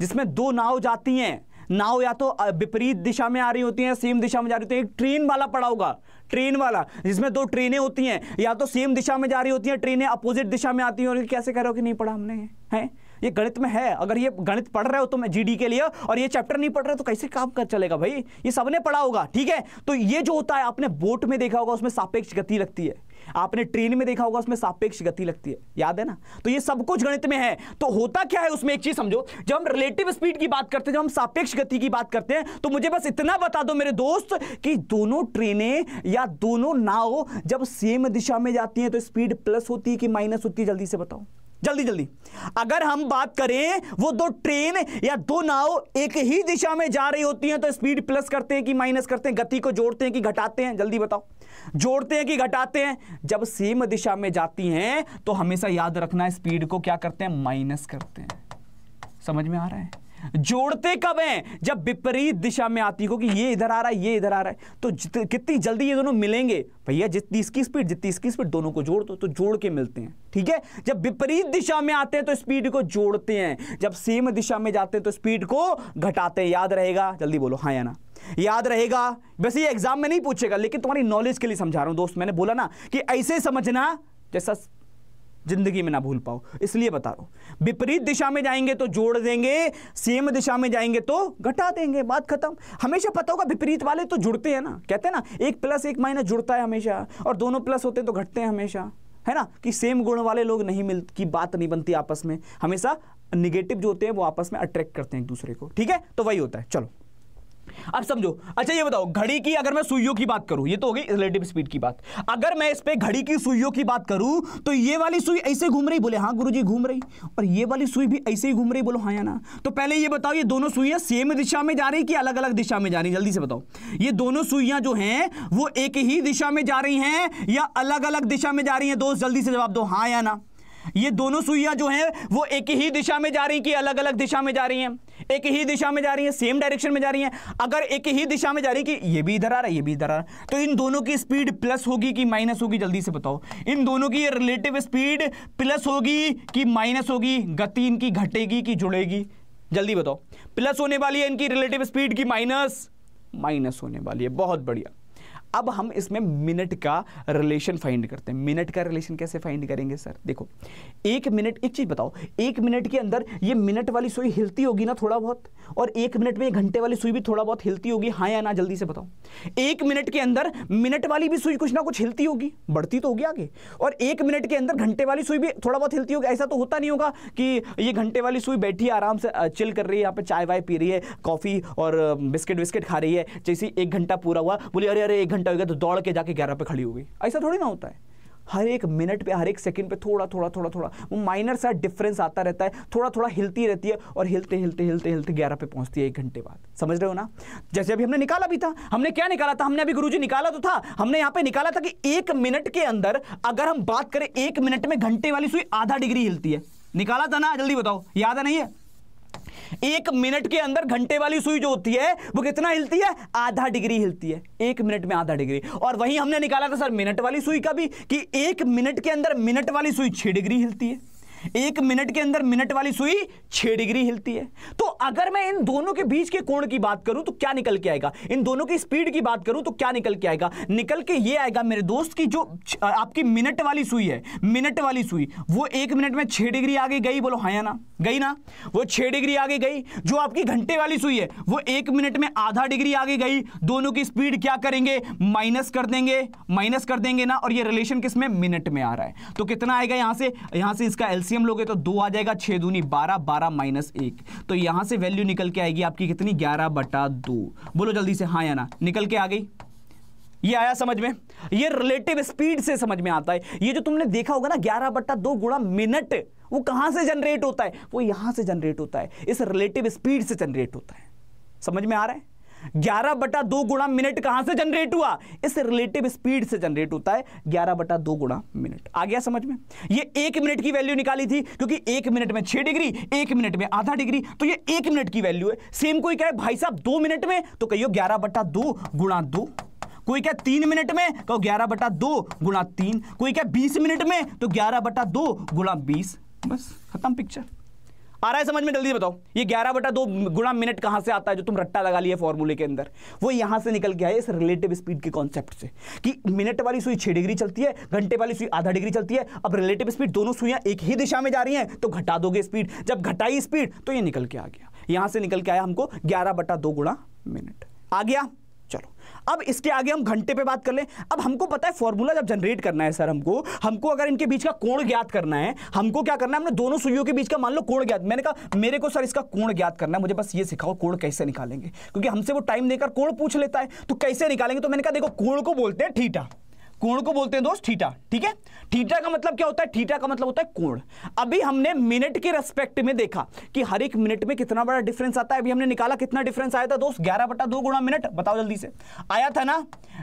जिसमें दो नाव जाती हैं नाव या तो विपरीत दिशा में आ रही होती हैं सेम दिशा में जा रही होती है एक ट्रेन वाला पड़ा होगा ट्रेन वाला जिसमें दो ट्रेनें होती हैं या तो सेम दिशा में जा रही होती हैं ट्रेनें अपोजिट दिशा में आती हैं और कैसे कह रहे हो कि नहीं पढ़ा हमने हैं ये गणित में है अगर ये गणित पढ़ रहे हो तो मैं जीडी के लिए और ये चैप्टर नहीं पढ़ रहे तो कैसे काम कर चलेगा भाई ये सबने पढ़ा होगा ठीक है तो ये जो होता है आपने बोट में देखा होगा उसमें सापेक्ष गति लगती है आपने ट्रेन में देखा होगा उसमें सापेक्ष गति लगती है याद है ना तो ये सब कुछ गणित में है तो होता क्या है उसमें एक चीज समझो जब हम रिलेटिव स्पीड की बात करते हैं जब हम सापेक्ष गति की बात करते हैं तो मुझे बस इतना बता दो मेरे दोस्त कि दोनों ट्रेनें या दोनों नाव जब सेम दिशा में जाती हैं तो स्पीड प्लस होती है कि माइनस होती है जल्दी से बताओ जल्दी जल्दी अगर हम बात करें वो दो ट्रेन या दो नाव एक ही दिशा में जा रही होती हैं तो स्पीड प्लस करते हैं कि माइनस करते हैं गति को जोड़ते हैं कि घटाते हैं जल्दी बताओ जोड़ते हैं कि घटाते हैं जब सेम दिशा में जाती हैं तो हमेशा याद रखना है स्पीड को क्या करते हैं माइनस करते हैं समझ में आ रहा है जोड़ते कब हैं जब विपरीत दिशा में आती हो कि ये इधर आ रहा है ये इधर आ रहा है तो कितनी जल्दी ये दोनों मिलेंगे भैया जितनी इसकी स्पीड जितनी इसकी स्पीड दोनों को जोड़ दो तो जोड़ के मिलते हैं ठीक है जब विपरीत दिशा में आते हैं तो स्पीड को जोड़ते हैं जब सेम दिशा में जाते हैं तो स्पीड को घटाते हैं याद रहेगा जल्दी बोलो हाँ या ना याद रहेगा वैसे ये एग्जाम में नहीं पूछेगा लेकिन तुम्हारी नॉलेज के लिए समझा रहा हूं दोस्त मैंने बोला ना कि ऐसे समझना जैसा जिंदगी में ना भूल पाओ इसलिए बता रहा हूं विपरीत दिशा में जाएंगे तो जोड़ देंगे सेम दिशा में जाएंगे तो घटा देंगे बात खत्म हमेशा पता होगा विपरीत वाले तो जुड़ते हैं ना कहते हैं ना एक प्लस एक माइनस जुड़ता है हमेशा और दोनों प्लस होते हैं तो घटते हैं हमेशा है ना कि सेम गुण वाले लोग नहीं मिल की बात नहीं बनती आपस में हमेशा निगेटिव जो होते हैं वो आपस में अट्रैक्ट करते हैं एक दूसरे को ठीक है तो वही होता है चलो अब समझो अच्छा ये बताओ घड़ी की अगर मैं सुइयों की बात करूं ये तो हो गई रिलेटिव स्पीड की बात अगर मैं इस पे घड़ी की सुइयों की बात करूं तो ये वाली सुई ऐसे घूम रही बोले हाँ गुरुजी घूम रही और ये वाली सुई भी ऐसे ही घूम रही बोलो हाँ या ना तो पहले ये बताओ ये दोनों सुइयां सेम दिशा में जा रही कि अलग अलग दिशा में जा रही जल्दी से बताओ ये दोनों सुइयां जो हैं वो एक ही दिशा में जा रही हैं या अलग अलग दिशा में जा रही हैं दोस्त जल्दी से जवाब दो हाँ या ना ये दोनों सुइयां जो हैं वो एक ही दिशा में जा रही कि अलग अलग दिशा में जा रही हैं एक ही दिशा में जा रही हैं सेम डायरेक्शन में जा रही हैं अगर एक ही दिशा में जा रही कि ये भी इधर आ रहा है ये भी इधर आ रहा है तो इन दोनों की स्पीड प्लस होगी कि माइनस होगी जल्दी से बताओ इन दोनों की रिलेटिव स्पीड प्लस होगी कि माइनस होगी गति इनकी घटेगी कि जुड़ेगी जल्दी बताओ प्लस होने वाली है इनकी रिलेटिव स्पीड की माइनस माइनस होने वाली है बहुत बढ़िया अब हम इसमें मिनट का रिलेशन फाइंड करते हैं मिनट का रिलेशन कैसे फाइंड करेंगे सर देखो एक मिनट एक चीज़ बताओ एक मिनट के अंदर ये मिनट वाली सुई हिलती होगी ना थोड़ा बहुत और एक मिनट में घंटे वाली सुई भी थोड़ा बहुत हिलती होगी हाँ या ना जल्दी से बताओ एक मिनट के अंदर मिनट वाली भी सुई कुछ ना कुछ हिलती होगी बढ़ती तो होगी आगे और एक मिनट के अंदर घंटे वाली सुई भी थोड़ा बहुत हिलती होगी ऐसा तो होता नहीं होगा कि ये घंटे वाली सुई बैठी आराम से चिल कर रही है यहाँ पर चाय वाय पी रही है कॉफ़ी और बिस्किट विस्किट खा रही है जैसे एक घंटा पूरा हुआ बोले अरे अरे एक घंटा घंटा हो गया तो दौड़ के जाके ग्यारह पे खड़ी हो गई ऐसा थोड़ी ना होता है हर एक मिनट पे हर एक सेकंड पे थोड़ा थोड़ा थोड़ा थोड़ा वो माइनर सा डिफरेंस आता रहता है थोड़ा थोड़ा हिलती रहती है और हिलते हिलते हिलते हिलते ग्यारह पे पहुंचती है एक घंटे बाद समझ रहे हो ना जैसे अभी हमने निकाला भी था हमने क्या निकाला था हमने अभी जी निकाला तो था हमने यहाँ पे निकाला था कि एक मिनट के अंदर अगर हम बात करें एक मिनट में घंटे वाली सुई आधा डिग्री हिलती है निकाला था ना जल्दी बताओ याद है नहीं है एक मिनट के अंदर घंटे वाली सुई जो होती है वो कितना हिलती है आधा डिग्री हिलती है एक मिनट में आधा डिग्री और वहीं हमने निकाला था सर मिनट वाली सुई का भी कि एक मिनट के अंदर मिनट वाली सुई छह डिग्री हिलती है एक मिनट के अंदर मिनट वाली सुई छह डिग्री हिलती है तो अगर मैं इन दोनों के बीच के कोण की बात करूं तो क्या निकल के आएगा इन दोनों की स्पीड की बात करूं तो क्या निकल के आएगा निकल के ये आएगा मेरे दोस्त की जो आपकी मिनट वाली सुई है मिनट वाली सुई वो एक मिनट में छह डिग्री आगे गई बोलो हाँ ना गई ना वो छह डिग्री आगे गई जो आपकी घंटे वाली सुई है वो एक मिनट में आधा डिग्री आगे गई दोनों की स्पीड क्या करेंगे माइनस कर देंगे माइनस कर देंगे ना और ये रिलेशन किस में मिनट में आ रहा है तो कितना आएगा यहां से यहां से इसका एलसी एलसीएम लोगे तो दो आ जाएगा छह दूनी बारह बारह माइनस एक तो यहां से वैल्यू निकल के आएगी आपकी कितनी ग्यारह बटा दो बोलो जल्दी से हाँ या ना निकल के आ गई ये आया समझ में ये रिलेटिव स्पीड से समझ में आता है ये जो तुमने देखा होगा ना ग्यारह बट्टा दो गुणा मिनट वो कहां से जनरेट होता है वो यहां से जनरेट होता है इस रिलेटिव स्पीड से जनरेट होता है समझ में आ रहा है ग्यारह बटा दो गुणा मिनट कहां से जनरेट हुआ इस रिलेटिव स्पीड से जनरेट होता है ग्यारह बटा दो गुणा मिनट आ गया समझ में ये एक मिनट की वैल्यू निकाली थी क्योंकि एक मिनट में छह डिग्री एक मिनट में आधा डिग्री तो ये एक मिनट की वैल्यू है सेम कोई कहे भाई साहब दो मिनट में तो कहियो ग्यारह बटा दो गुणा दो कोई क्या तीन मिनट में कहो ग्यारह बटा दो गुणा तीन कोई क्या बीस मिनट में तो ग्यारह बटा दो गुणा बीस बस खत्म पिक्चर आ रहा है समझ में जल्दी बताओ ये ग्यारह बटा दो गुणा मिनट कहां से आता है जो तुम रट्टा लगा लिया फॉर्मूले के अंदर वो यहां से निकल के आया इस रिलेटिव स्पीड के कॉन्सेप्ट से कि मिनट वाली सुई छह डिग्री चलती है घंटे वाली सुई आधा डिग्री चलती है अब रिलेटिव स्पीड दोनों सुइयां एक ही दिशा में जा रही हैं तो घटा दोगे स्पीड जब घटाई स्पीड तो ये निकल के आ गया यहां से निकल के आया हमको ग्यारह बटा दो गुणा मिनट आ गया अब इसके आगे हम घंटे पे बात कर लें अब हमको पता है फॉर्मूला जब जनरेट करना है सर हमको हमको अगर इनके बीच का कोण ज्ञात करना है हमको क्या करना है हमने दोनों सुइयों के बीच का मान लो कोण ज्ञात मैंने कहा मेरे को सर इसका कोण ज्ञात करना है मुझे बस ये सिखाओ कोण कैसे निकालेंगे क्योंकि हमसे वो टाइम देकर कोण पूछ लेता है तो कैसे निकालेंगे तो मैंने कहा देखो कोण को बोलते हैं ठीठा कोण को बोलते हैं दोस्त थीटा ठीक है थीटा का मतलब क्या होता है थीटा का मतलब होता है कोण अभी हमने मिनट के रेस्पेक्ट में देखा कि हर एक मिनट में कितना बड़ा डिफरेंस आता है अभी हमने निकाला कितना डिफरेंस आया था दोस्त ग्यारह बटा दो गुणा मिनट बताओ जल्दी से आया था ना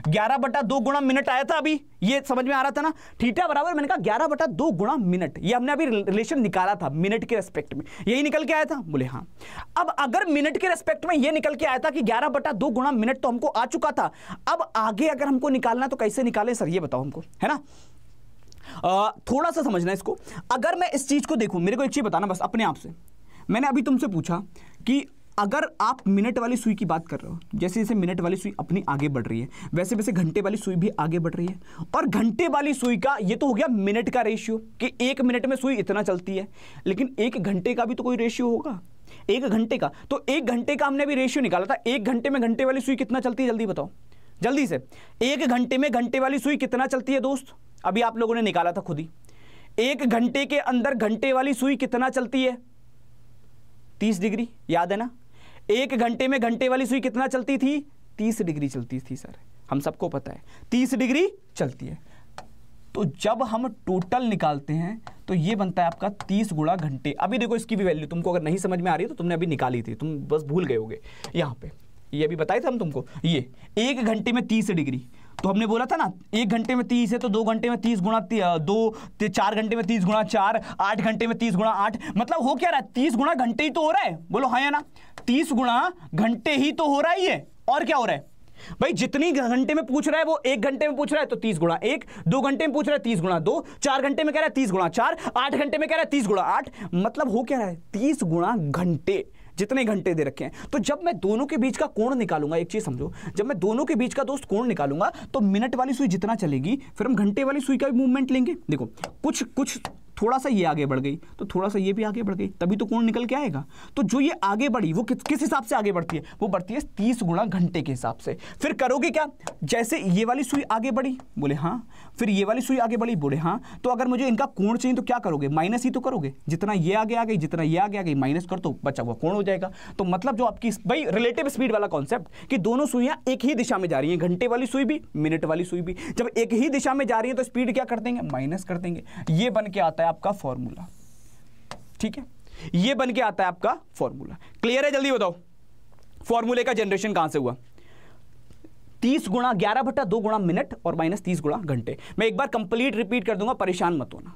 ग्यारह बटा दो गुणा मिनट आया था अभी ये समझ में आ रहा था ना थीटा बराबर मैंने कहा ग्यारह बटा दो गुणा मिनट ये हमने अभी रिलेशन निकाला था मिनट के रेस्पेक्ट में यही निकल के आया था बोले हाँ अब अगर मिनट के रेस्पेक्ट में ये निकल के आया था कि ग्यारह बटा दो गुणा मिनट तो हमको आ चुका था अब आगे अगर हमको निकालना तो कैसे निकालें सर ये बताओ हमको है ना आ, थोड़ा सा समझना इसको अगर मैं इस चीज़ को देखूँ मेरे को एक चीज़ बताना बस अपने आप से मैंने अभी तुमसे पूछा कि अगर आप मिनट वाली सुई की बात कर रहे हो जैसे जैसे मिनट वाली सुई अपनी आगे बढ़ रही है वैसे वैसे घंटे वाली सुई भी आगे बढ़ रही है और घंटे वाली सुई का ये तो हो गया मिनट का रेशियो कि एक मिनट में सुई इतना चलती है लेकिन एक घंटे का भी तो कोई रेशियो होगा एक घंटे का तो एक घंटे का हमने भी रेशियो निकाला था एक घंटे में घंटे वाली सुई कितना चलती है जल्दी बताओ जल्दी से एक घंटे में घंटे वाली सुई कितना चलती है दोस्त अभी आप लोगों ने निकाला था खुद ही एक घंटे के अंदर घंटे वाली सुई कितना चलती है तीस डिग्री याद है ना एक घंटे में घंटे वाली सुई कितना चलती थी तीस डिग्री चलती थी सर हम सबको पता है तीस डिग्री चलती है तो जब हम टोटल निकालते हैं तो ये बनता है आपका तीस गुणा घंटे अभी देखो इसकी भी वैल्यू तुमको अगर नहीं समझ में आ रही तो तुमने अभी निकाली थी तुम बस भूल गए होगे यहाँ पे ये अभी बताए थे हम तुमको ये एक घंटे में तीस डिग्री तो हमने बोला था ना एक घंटे में तीस है तो दो घंटे में तीस गुणा दो चार घंटे में तीस गुणा चार आठ घंटे में तीस गुणा आठ मतलब हो क्या रहा है तीस गुणा घंटे ही तो हो रहा है बोलो हाँ या ना तीस गुणा घंटे ही तो हो रहा ही है और क्या हो रहा है भाई जितनी घंटे में पूछ रहा है वो एक घंटे में पूछ रहा है तो तीस गुणा एक दो घंटे में पूछ रहा है तीस गुणा दो चार घंटे में कह रहा है तीस गुणा चार आठ घंटे में कह रहा है तीस गुणा आठ मतलब हो क्या रहा है तीस गुणा घंटे जितने घंटे दे रखे हैं तो जब मैं दोनों के बीच का कोण निकालूंगा एक चीज समझो जब मैं दोनों के बीच का दोस्त कोण निकालूंगा तो मिनट वाली सुई जितना चलेगी फिर हम घंटे वाली सुई का भी मूवमेंट लेंगे देखो कुछ कुछ थोड़ा सा ये आगे बढ़ गई तो थोड़ा सा ये भी आगे बढ़ गई तभी तो कोण निकल के आएगा तो जो ये आगे बढ़ी वो किस किस हिसाब से आगे बढ़ती है वो बढ़ती है तीस गुणा घंटे के हिसाब से फिर करोगे क्या जैसे ये वाली सुई आगे बढ़ी बोले हाँ फिर ये वाली सुई आगे बढ़ी बोले हाँ तो अगर मुझे इनका कोण चाहिए तो क्या करोगे माइनस ही तो करोगे जितना ये आगे आ गई जितना ये आगे आ गई माइनस कर तो बचा हुआ कोण हो जाएगा तो मतलब जो आपकी भाई रिलेटिव स्पीड वाला कॉन्सेप्ट कि दोनों सुइयां एक ही दिशा में जा रही हैं घंटे वाली सुई भी मिनट वाली सुई भी जब एक ही दिशा में जा रही है तो स्पीड क्या कर देंगे माइनस कर देंगे ये बन के आता है आपका फॉर्मूला ठीक है ये बन के आता है आपका फॉर्मूला क्लियर है जल्दी बताओ फॉर्मूले का जनरेशन कहां से हुआ तीस गुणा ग्यारह बटा दो गुणा मिनट और माइनस तीस गुणा घंटे मैं एक बार कंप्लीट रिपीट कर दूंगा परेशान मत होना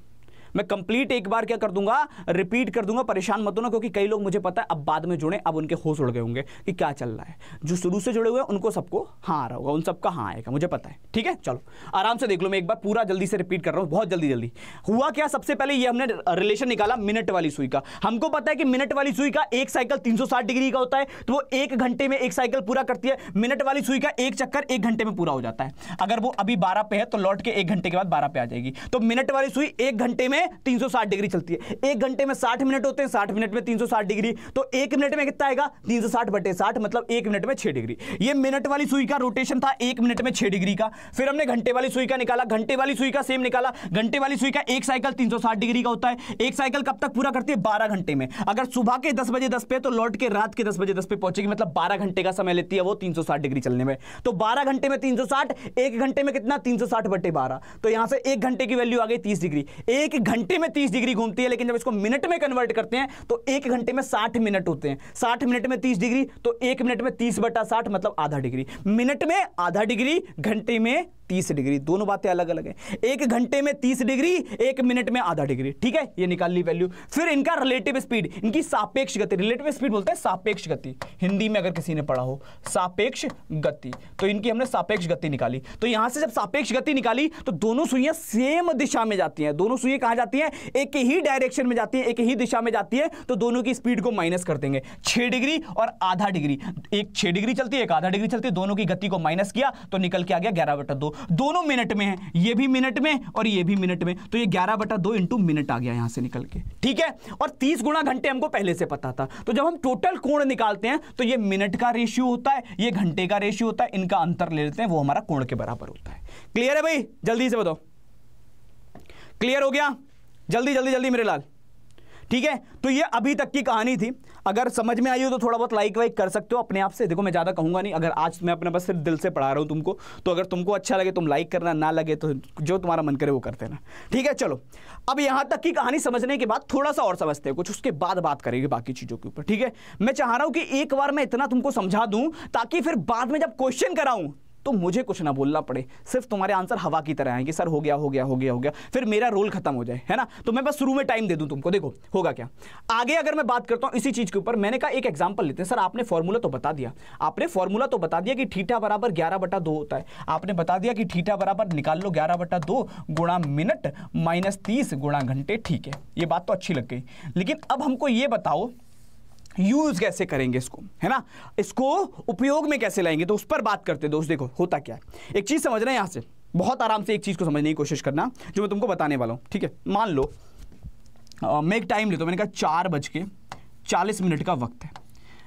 मैं कंप्लीट एक बार क्या कर दूंगा रिपीट कर दूंगा परेशान मत होना क्योंकि कई लोग मुझे पता है अब बाद में जुड़े अब उनके होश उड़ गए होंगे कि क्या चल रहा है जो शुरू से जुड़े हुए हैं उनको सबको हाँ आ रहा होगा उन सबका हाँ आएगा मुझे पता है ठीक है चलो आराम से देख लो मैं एक बार पूरा जल्दी से रिपीट कर रहा हूँ बहुत जल्दी जल्दी हुआ क्या सबसे पहले ये हमने रिलेशन निकाला मिनट वाली सुई का हमको पता है कि मिनट वाली सुई का एक साइकिल तीन डिग्री का होता है तो वो एक घंटे में एक साइकिल पूरा करती है मिनट वाली सुई का एक चक्कर एक घंटे में पूरा हो जाता है अगर वो अभी बारह पे है तो लौट के एक घंटे के बाद बारह पे आ जाएगी तो मिनट वाली सुई एक घंटे में में 360 डिग्री चलती है एक घंटे में 60 मिनट होते हैं 60 मिनट में 360 डिग्री तो एक मिनट में कितना आएगा 360 बटे साठ मतलब एक मिनट में 6 डिग्री ये मिनट वाली सुई का रोटेशन था एक मिनट में 6 डिग्री का फिर हमने घंटे वाली सुई का निकाला घंटे वाली सुई का सेम निकाला घंटे वाली सुई का एक साइकिल 360 डिग्री का होता है एक साइकिल कब तक पूरा करती है बारह घंटे में अगर सुबह के दस बजे दस पे तो लौट के रात के दस बजे दस पे पहुंचेगी मतलब बारह घंटे का समय लेती है वो 360 डिग्री चलने में तो बारह घंटे में 360 एक घंटे में कितना 360 बटे 12 तो यहां से एक घंटे की वैल्यू आ गई तीस डिग्री एक घंटे में तीस डिग्री घूमती है लेकिन जब इसको मिनट में कन्वर्ट करते हैं तो एक घंटे में साठ मिनट होते हैं साठ मिनट में तीस डिग्री तो एक मिनट में तीस बटा साठ मतलब आधा डिग्री मिनट में आधा डिग्री घंटे में तीस डिग्री दोनों बातें अलग अलग हैं एक घंटे में तीस डिग्री एक मिनट में आधा डिग्री ठीक है ये निकाल ली वैल्यू फिर इनका रिलेटिव स्पीड इनकी सापेक्ष गति रिलेटिव स्पीड बोलते हैं सापेक्ष गति हिंदी में अगर किसी ने पढ़ा हो सापेक्ष गति तो इनकी हमने सापेक्ष गति निकाली तो यहां से जब सापेक्ष गति निकाली तो दोनों सुइयां सेम दिशा में जाती हैं दोनों सुइयां कहां जाती हैं एक ही डायरेक्शन में जाती है एक ही दिशा में जाती है तो दोनों की स्पीड को माइनस कर देंगे छह डिग्री और आधा डिग्री एक छह डिग्री चलती है एक आधा डिग्री चलती है दोनों की गति को माइनस किया तो निकल के आ गया ग्यारह बटा दो दोनों मिनट में है ये भी मिनट में और ये भी मिनट में तो ये ग्यारह बटा दो इंटू मिनट आ गया यहां से निकल के ठीक है और तीस गुणा घंटे हमको पहले से पता था तो जब हम टोटल कोण निकालते हैं तो ये मिनट का रेशियो होता है ये घंटे का रेशियो होता है इनका अंतर ले लेते हैं वो हमारा कोण के बराबर होता है क्लियर है भाई जल्दी से बताओ क्लियर हो गया जल्दी जल्दी जल्दी मेरे लाल ठीक है तो ये अभी तक की कहानी थी अगर समझ में आई हो तो थोड़ा बहुत लाइक वाइक कर सकते हो अपने आप से देखो मैं ज़्यादा कहूँगा नहीं अगर आज मैं अपने बस सिर्फ दिल से पढ़ा रहा हूँ तुमको तो अगर तुमको अच्छा लगे तो तुम लाइक करना ना लगे तो जो तुम्हारा मन करे वो करते ना ठीक है चलो अब यहाँ तक की कहानी समझने के बाद थोड़ा सा और समझते हैं कुछ उसके बाद बात करेंगे बाकी चीज़ों के ऊपर ठीक है मैं चाह रहा हूँ कि एक बार मैं इतना तुमको समझा दूँ ताकि फिर बाद में जब क्वेश्चन कराऊँ तो मुझे कुछ ना बोलना पड़े सिर्फ तुम्हारे आंसर हवा की तरह आएंगे सर हो गया हो गया हो गया हो गया फिर मेरा रोल खत्म हो जाए है ना तो मैं बस शुरू में टाइम दे दूं तुमको देखो होगा क्या आगे अगर मैं बात करता हूं इसी चीज़ के ऊपर मैंने कहा एक एग्जाम्पल लेते हैं सर आपने फॉर्मूला तो बता दिया आपने फॉर्मूला तो बता दिया कि ठीठा बराबर ग्यारह बटा दो होता है आपने बता दिया कि ठीठा बराबर निकाल लो ग्यारह बटा दो गुणा मिनट माइनस तीस गुणा घंटे ठीक है ये बात तो अच्छी लग गई लेकिन अब हमको ये बताओ यूज कैसे करेंगे इसको है ना इसको उपयोग में कैसे लाएंगे तो उस पर बात करते दोस्त देखो होता क्या है एक चीज समझना है यहां से बहुत आराम से एक चीज को समझने की कोशिश करना जो मैं तुमको बताने वाला हूं ठीक है मान लो मैं एक टाइम लेता हूँ मैंने कहा चार बज के चालीस मिनट का वक्त है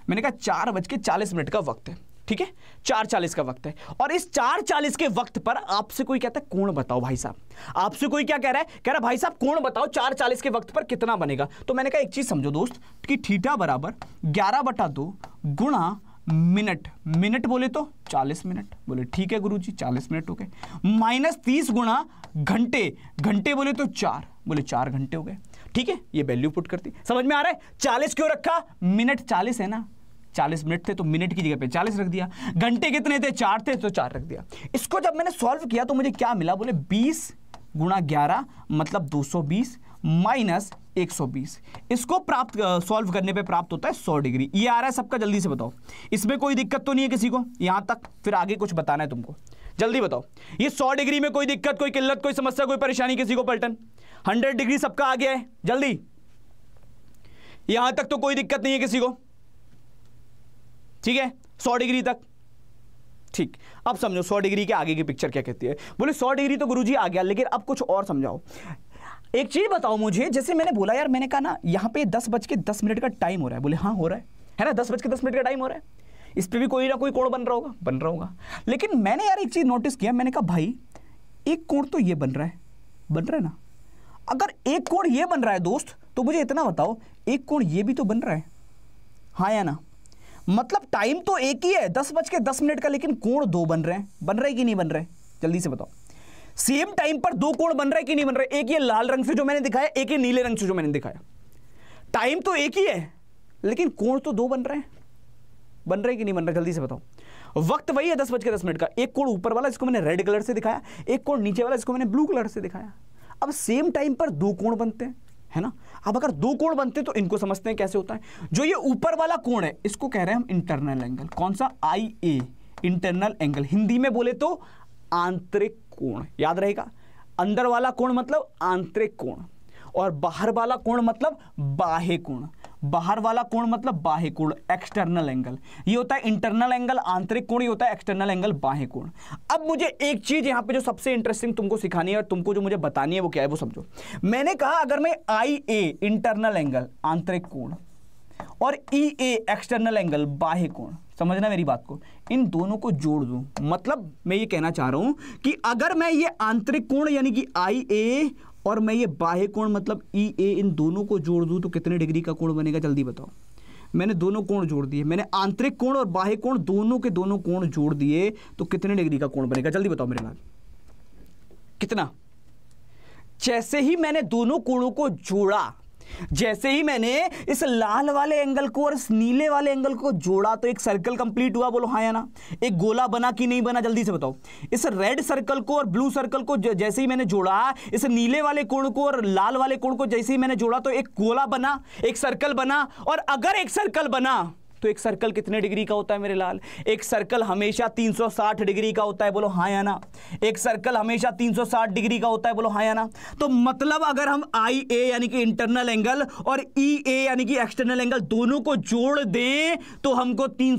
मैंने कहा चार बज के चालीस मिनट का वक्त है ठीक है चार चालीस का वक्त है और इस चार चालीस के वक्त पर आपसे कोई कहता है कोण बताओ भाई साहब आपसे कोई क्या कह रहा है कह रहा भाई साहब कोण बताओ चार चालीस के वक्त पर कितना बनेगा तो मैंने कहा एक चीज समझो दोस्त कि ठीठा बराबर ग्यारह बटा दो गुणा मिनट मिनट बोले तो चालीस मिनट बोले ठीक है गुरु जी चालीस मिनट हो गए माइनस तीस गुणा घंटे घंटे बोले तो चार बोले चार घंटे हो गए ठीक है ये वैल्यू पुट करती समझ में आ रहा है चालीस क्यों रखा मिनट चालीस है ना चालीस मिनट थे तो मिनट की जगह पे चालीस रख दिया घंटे कितने थे चार थे तो चार रख दिया इसको जब मैंने सॉल्व किया तो मुझे क्या मिला बोले बीस गुणा ग्यारह मतलब दो सौ बीस माइनस बीस इसको प्राप्त सॉल्व करने पे प्राप्त होता है सौ डिग्री ये आ रहा है सबका जल्दी से बताओ इसमें कोई दिक्कत तो नहीं है किसी को यहाँ तक फिर आगे कुछ बताना है तुमको जल्दी बताओ ये सौ डिग्री में कोई दिक्कत कोई किल्लत कोई समस्या कोई परेशानी किसी को पलटन हंड्रेड डिग्री सबका आ गया है जल्दी यहां तक तो कोई दिक्कत नहीं है किसी को ठीक है सौ डिग्री तक ठीक अब समझो सौ डिग्री के आगे की पिक्चर क्या कहती है बोले सौ डिग्री तो गुरुजी आ गया लेकिन अब कुछ और समझाओ एक चीज बताओ मुझे जैसे मैंने बोला यार मैंने कहा ना यहाँ पे दस बज के दस मिनट का टाइम हो रहा है बोले हाँ हो रहा है है ना दस बज के दस मिनट का टाइम हो रहा है इस पर भी कोई ना कोई कोण बन रहा होगा बन रहा होगा लेकिन मैंने यार एक चीज़ नोटिस किया मैंने कहा भाई एक कोण तो ये बन रहा है बन रहा है ना अगर एक कोण ये बन रहा है दोस्त तो मुझे इतना बताओ एक कोण ये भी तो बन रहा है हाँ या ना मतलब टाइम तो एक ही है दस बज के दस मिनट का लेकिन कोण दो बन रहे हैं बन रहे कि नहीं बन रहे जल्दी से बताओ सेम टाइम पर दो कोण बन रहे कि नहीं बन रहे एक ये लाल रंग से जो मैंने दिखाया एक ये नीले रंग से जो मैंने दिखाया टाइम तो एक ही है लेकिन कोण तो दो बन रहे हैं बन रहे कि नहीं बन रहे जल्दी से बताओ वक्त वही है दस बज के दस मिनट का एक कोण ऊपर वाला इसको मैंने रेड कलर से दिखाया एक कोण नीचे वाला इसको मैंने ब्लू कलर से दिखाया अब सेम टाइम पर दो कोण बनते हैं है ना अब अगर दो कोण बनते तो इनको समझते हैं कैसे होता है जो ये ऊपर वाला कोण है इसको कह रहे हैं हम इंटरनल एंगल कौन सा आई ए इंटरनल एंगल हिंदी में बोले तो आंतरिक कोण याद रहेगा अंदर वाला कोण मतलब आंतरिक कोण और बाहर वाला कोण मतलब बाह्य कोण बाहर वाला कोण मतलब बाह्य कोण एक्सटर्नल एंगल ये होता है इंटरनल एंगल आंतरिक कोण ये होता है एक्सटर्नल एंगल बाह्य कोण अब मुझे एक चीज यहां पे जो सबसे इंटरेस्टिंग तुमको सिखानी है और तुमको जो मुझे बतानी है वो क्या है वो समझो मैंने कहा अगर मैं आई ए इंटरनल एंगल आंतरिक कोण और ई ए एक्सटर्नल एंगल बाह्य कोण समझना मेरी बात को इन दोनों को जोड़ दूं मतलब मैं ये कहना चाह रहा हूं कि अगर मैं ये आंतरिक कोण यानी कि आई ए और मैं ये बाह्य कोण मतलब ई e, ए इन दोनों को जोड़ दूँ तो कितने डिग्री का कोण बनेगा जल्दी बताओ मैंने दोनों कोण जोड़ दिए मैंने आंतरिक कोण और बाह्य कोण दोनों के दोनों कोण जोड़ दिए तो कितने डिग्री का कोण बनेगा जल्दी बताओ मेरे नाम कितना जैसे ही मैंने दोनों कोणों को जोड़ा जैसे ही मैंने इस लाल वाले एंगल को और इस नीले वाले एंगल को जोड़ा तो एक सर्कल कंप्लीट हुआ बोलो हाँ या ना एक गोला बना कि नहीं बना जल्दी से बताओ इस रेड सर्कल को और ब्लू सर्कल को जैसे ही मैंने जोड़ा इस नीले वाले कोण को और लाल वाले कोण को जैसे ही मैंने जोड़ा तो एक गोला बना एक सर्कल बना और अगर एक सर्कल बना तो एक सर्कल कितने डिग्री का होता है मेरे लाल एक सर्कल हमेशा 360 डिग्री का होता है बोलो हाँ या ना एक सर्कल हमेशा 360 डिग्री का होता है बोलो हाँ या ना तो मतलब अगर हम आई ए यानी कि इंटरनल एंगल और ई e ए यानी कि एक्सटर्नल एंगल दोनों को जोड़ दें तो हमको तीन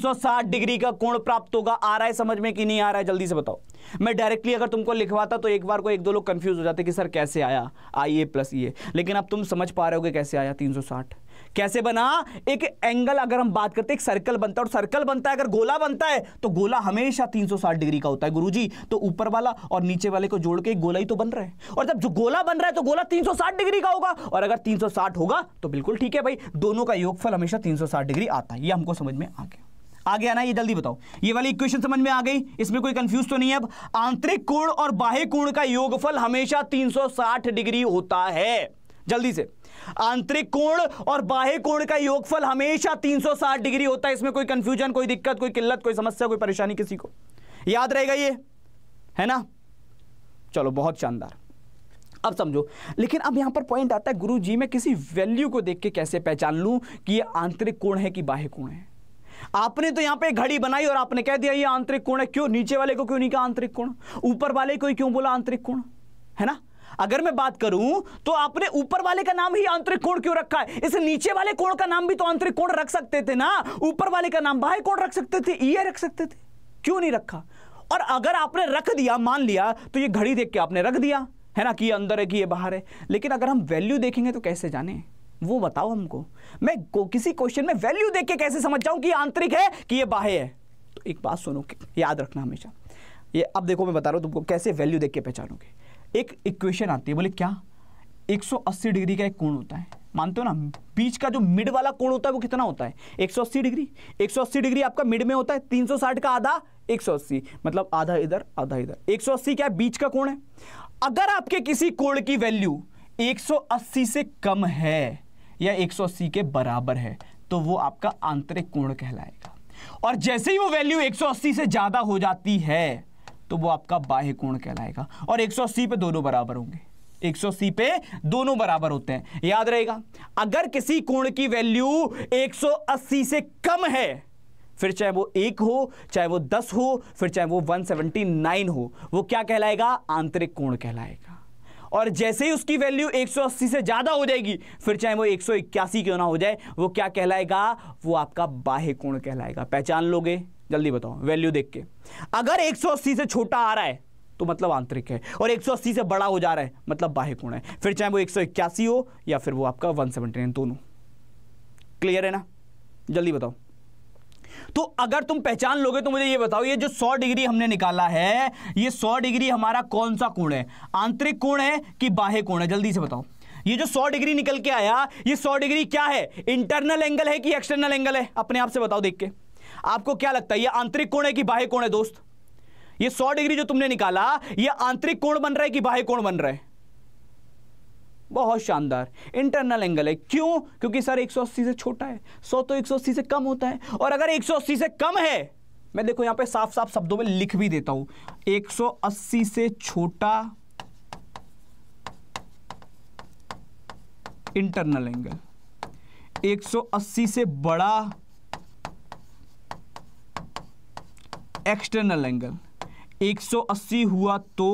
डिग्री का कोण प्राप्त होगा आ रहा है समझ में कि नहीं आ रहा है जल्दी से बताओ मैं डायरेक्टली अगर तुमको लिखवाता तो एक बार को एक दो लोग कंफ्यूज हो जाते कि सर कैसे आया आई ए प्लस ई ए लेकिन अब तुम समझ पा रहे होगे कैसे आया 360 कैसे बना एक एंगल अगर हम बात करते हैं सर्कल बनता है और सर्कल बनता है अगर गोला बनता है तो गोला हमेशा 360 डिग्री का होता है गुरुजी तो ऊपर वाला और नीचे वाले को जोड़ के गोला ही तो बन रहा है और जब जो गोला बन रहा है तो गोला 360 डिग्री का होगा और अगर 360 होगा तो बिल्कुल ठीक है भाई दोनों का योगफल हमेशा तीन डिग्री आता है ये हमको समझ में आ गया आ गया ना ये जल्दी बताओ ये वाली इक्वेशन समझ में आ गई इसमें कोई कंफ्यूज तो नहीं है अब आंतरिक कोण और बाह्य कोण का योगफल हमेशा 360 डिग्री होता है जल्दी से आंतरिक कोण और बाह्य कोण का योगफल हमेशा 360 डिग्री होता है इसमें कोई कंफ्यूजन कोई दिक्कत कोई किल्लत कोई समस्या कोई परेशानी किसी को याद रहेगा ये है ना चलो बहुत शानदार अब समझो लेकिन अब यहां पर पॉइंट आता है गुरु जी मैं किसी वैल्यू को देख के कैसे पहचान लूं कि ये आंतरिक कोण है कि बाह्य कोण है आपने तो यहां पे घड़ी बनाई और आपने कह दिया ये आंतरिक कोण है क्यों नीचे वाले को क्यों नहीं कहा आंतरिक कोण ऊपर वाले को क्यों बोला आंतरिक कोण है ना अगर मैं बात करूं तो आपने ऊपर वाले का नाम ही आंतरिक कोण क्यों रखा है इसे नीचे वाले कोण का नाम भी तो आंतरिक कोण रख सकते थे ना ऊपर वाले का नाम बाह्य कोण रख सकते थे ये रख सकते थे क्यों नहीं रखा और अगर आपने रख दिया मान लिया तो ये घड़ी देख के आपने रख दिया है ना कि ये अंदर है कि ये बाहर है लेकिन अगर हम वैल्यू देखेंगे तो कैसे जाने वो बताओ हमको मैं किसी क्वेश्चन में वैल्यू देख के कैसे समझ जाऊं कि ये आंतरिक है कि ये बाह्य है तो एक बात सुनो याद रखना हमेशा ये अब देखो मैं बता रहा हूं तुमको कैसे वैल्यू देख के पहचानोगे एक इक्वेशन आती है बोले क्या 180 डिग्री का एक कोण होता है मानते हो ना बीच का जो मिड वाला कोण होता है वो कितना होता है 180 डिग्री 180 डिग्री आपका मिड में होता है 360 का आधा 180 मतलब आधा इधर आधा इधर 180 क्या है बीच का कोण है अगर आपके किसी कोण की वैल्यू 180 से कम है या 180 के बराबर है तो वो आपका आंतरिक कोण कहलाएगा और जैसे ही वो वैल्यू 180 से ज़्यादा हो जाती है तो वो आपका बाह्य कोण कहलाएगा और 180 पे दोनों बराबर होंगे 180 पे दोनों बराबर होते हैं याद रहेगा अगर किसी कोण की वैल्यू 180 से कम है फिर चाहे वो एक हो चाहे वो दस हो फिर चाहे वो 179 हो वो क्या कहलाएगा आंतरिक कोण कहलाएगा और जैसे ही उसकी वैल्यू 180 से ज़्यादा हो जाएगी फिर चाहे वो एक क्यों ना हो जाए वो क्या कहलाएगा वो आपका बाह्य कोण कहलाएगा पहचान लोगे जल्दी बताओ वैल्यू देख के अगर 180 से छोटा आ रहा है तो मतलब आंतरिक है और 180 से बड़ा हो जा रहा है मतलब बाह्य कोण है फिर चाहे वो 181 हो या फिर वो आपका 179 दोनों क्लियर है ना जल्दी बताओ तो अगर तुम पहचान लोगे तो मुझे ये बताओ ये जो 100 डिग्री हमने निकाला है ये 100 डिग्री हमारा कौन सा कोण है आंतरिक कोण है कि बाह्य कोण है जल्दी से बताओ ये जो 100 डिग्री निकल के आया ये 100 डिग्री क्या है इंटरनल एंगल है कि एक्सटर्नल एंगल है अपने आप से बताओ देख के आपको क्या लगता है ये आंतरिक कोण है कि बाह्य कोण है दोस्त ये 100 डिग्री जो तुमने निकाला ये आंतरिक कोण बन रहा है कि बाह्य कोण बन रहा है बहुत शानदार इंटरनल एंगल है क्यों क्योंकि सर 180 से छोटा है 100 तो 180 से कम होता है और अगर 180 से कम है मैं देखो यहां पे साफ साफ शब्दों में लिख भी देता हूं 180 से छोटा इंटरनल एंगल 180 से बड़ा एक्सटर्नल एंगल 180 हुआ तो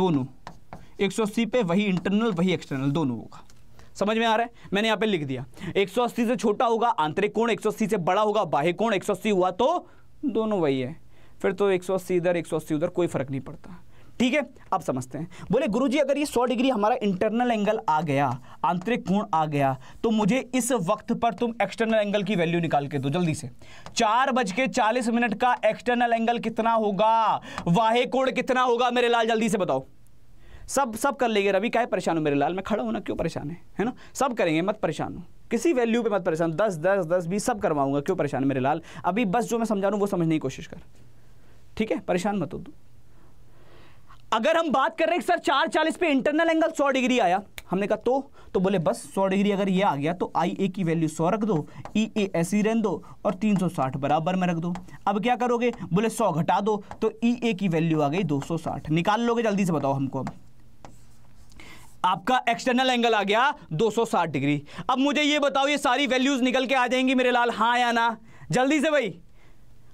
दोनों 180 पे वही इंटरनल वही एक्सटर्नल दोनों होगा समझ में आ रहा है मैंने यहां पे लिख दिया 180 से छोटा होगा आंतरिक कोण 180 से बड़ा होगा बाह्य कोण 180 हुआ तो दोनों वही है फिर तो 180 इधर 180 उधर कोई फर्क नहीं पड़ता ठीक है अब समझते हैं बोले गुरुजी अगर ये 100 डिग्री हमारा इंटरनल एंगल आ गया आंतरिक कोण आ गया तो मुझे इस वक्त पर तुम एक्सटर्नल एंगल की वैल्यू निकाल के दो जल्दी से चार बज के चालीस मिनट का एक्सटर्नल एंगल कितना होगा वाहे कोण कितना होगा मेरे लाल जल्दी से बताओ सब सब कर लेंगे रवि क्या परेशान हो मेरे लाल मैं खड़ा होना क्यों परेशान है है ना सब करेंगे मत परेशान हो किसी वैल्यू पे मत परेशान दस दस दस बीस सब करवाऊंगा क्यों परेशान मेरे लाल अभी बस जो मैं समझा रहा हूँ वो समझने की कोशिश कर ठीक है परेशान मत हो तू अगर हम बात कर रहे हैं सर चार चालीस पे इंटरनल एंगल सौ डिग्री आया हमने कहा तो तो बोले बस सौ डिग्री अगर ये आ गया तो आई ए की वैल्यू सौ रख दो ई e ए ऐसी ही रहने दो और तीन सौ साठ बराबर में रख दो अब क्या करोगे बोले सौ घटा दो तो ई e ए की वैल्यू आ गई दो सौ साठ निकाल लोगे जल्दी से बताओ हमको अब आपका एक्सटर्नल एंगल आ गया 260 डिग्री अब मुझे ये बताओ ये सारी वैल्यूज़ निकल के आ जाएंगी मेरे लाल हाँ या ना जल्दी से भाई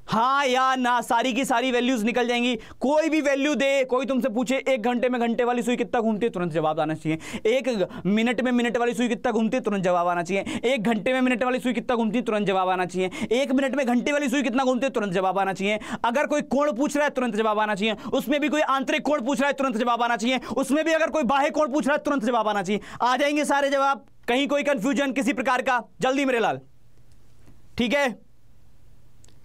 हाँ या ना सारी की सारी वैल्यूज निकल जाएंगी कोई भी वैल्यू दे कोई तुमसे पूछे एक घंटे में घंटे वाली सुई कितना घूमती है तुरंत जवाब आना चाहिए एक मिनट में मिनट वाली सुई कितना घूमती है तुरंत जवाब आना चाहिए एक घंटे में मिनट वाली सुई कितना घूमती है तुरंत जवाब आना चाहिए एक मिनट में घंटे वाली सुई कितना घूमती है तुरंत जवाब आना चाहिए अगर कोई कोण पूछ रहा है तुरंत जवाब आना चाहिए उसमें भी कोई आंतरिक कोण पूछ रहा है तुरंत जवाब आना चाहिए उसमें भी अगर कोई बाह्य कोण पूछ रहा है तुरंत जवाब आना चाहिए आ जाएंगे सारे जवाब कहीं कोई कंफ्यूजन किसी प्रकार का जल्दी मेरे लाल ठीक है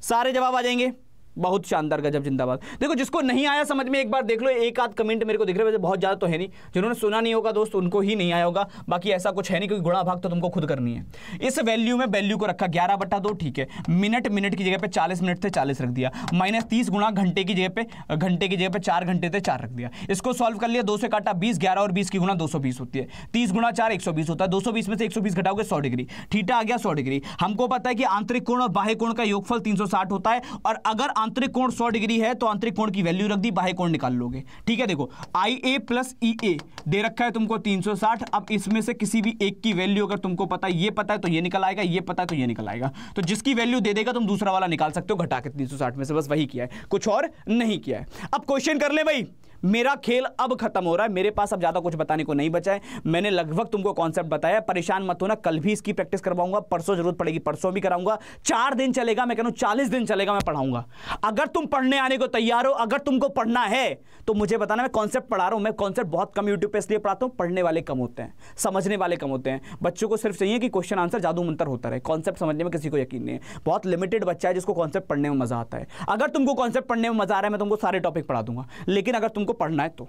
सारे जवाब आ जाएंगे बहुत शानदार गजब जिंदाबाद देखो जिसको नहीं आया समझ में एक बार देख लो एक आध कमेंट मेरे को दिख रहे वैसे बहुत ज़्यादा तो है नहीं जिन्होंने सुना नहीं होगा दोस्त उनको ही नहीं आया होगा बाकी ऐसा कुछ है नहीं क्योंकि गुणा भाग तो तुमको खुद करनी है इस वैल्यू में वैल्यू को रखा ग्यारह बट्टा दो ठीक है मिनट मिनट की जगह पर चालीस मिनट से चालीस रख दिया माइनस तीस गुणा घंटे की जगह पर घंटे की जगह पर चार घंटे थे चार रख दिया इसको सॉल्व कर लिया दो से काटा बीस ग्यारह और बीस की गुना दो सौ बीस होती है तीस गुणा चार एक सौ बीस होता है दो सौ बीस में से एक बीस घटाओगे सौ डिग्री ठीटा आ गया सौ डिग्री हमको पता है कि आंतरिक कोण और बाह्य कोण का योगफल तीन सौ साठ होता है और अगर आंतरिक कोण सौ डिग्री है तो आंतरिक कोण की वैल्यू रख दी बाहे कोण निकाल लोगे ठीक है देखो आई ए प्लस ई ए दे रखा है तुमको 360 अब इसमें से किसी भी एक की वैल्यू अगर तुमको पता ये पता है तो ये निकल आएगा ये पता है तो ये निकल आएगा तो जिसकी वैल्यू दे देगा तुम दूसरा वाला निकाल सकते हो घटा के 360 में से बस वही किया है कुछ और नहीं किया है अब क्वेश्चन कर ले भाई मेरा खेल अब खत्म हो रहा है मेरे पास अब ज़्यादा कुछ बताने को नहीं बचा है मैंने लगभग तुमको कॉन्सेप्ट बताया परेशान मत होना कल भी इसकी प्रैक्टिस करवाऊंगा परसों जरूरत पड़ेगी परसों भी कराऊंगा चार दिन चलेगा मैं कहूँ चालीस दिन चलेगा मैं पढ़ाऊंगा अगर तुम पढ़ने आने को तैयार हो अगर तुमको पढ़ना है तो मुझे बताना मैं कॉन्सेप्ट पढ़ा रहा हूँ मैं कॉन्सेप्ट बहुत कम यूट्यूब पर इसलिए पढ़ाता हूँ पढ़ने वाले कम होते हैं समझने वाले कम होते हैं बच्चों को सिर्फ चाहिए कि क्वेश्चन आंसर जादू मंत्र होता रहे कॉन्सेप्ट समझने में किसी को यकीन नहीं है बहुत लिमिटेड बच्चा है जिसको कॉन्सेप्ट पढ़ने में मजा आता है अगर तुमको कॉन्सेप्ट पढ़ने में मजा आ रहा है मैं तुमको सारे टॉपिक पढ़ा दूंगा लेकिन अगर तुमको को पढ़ना है तो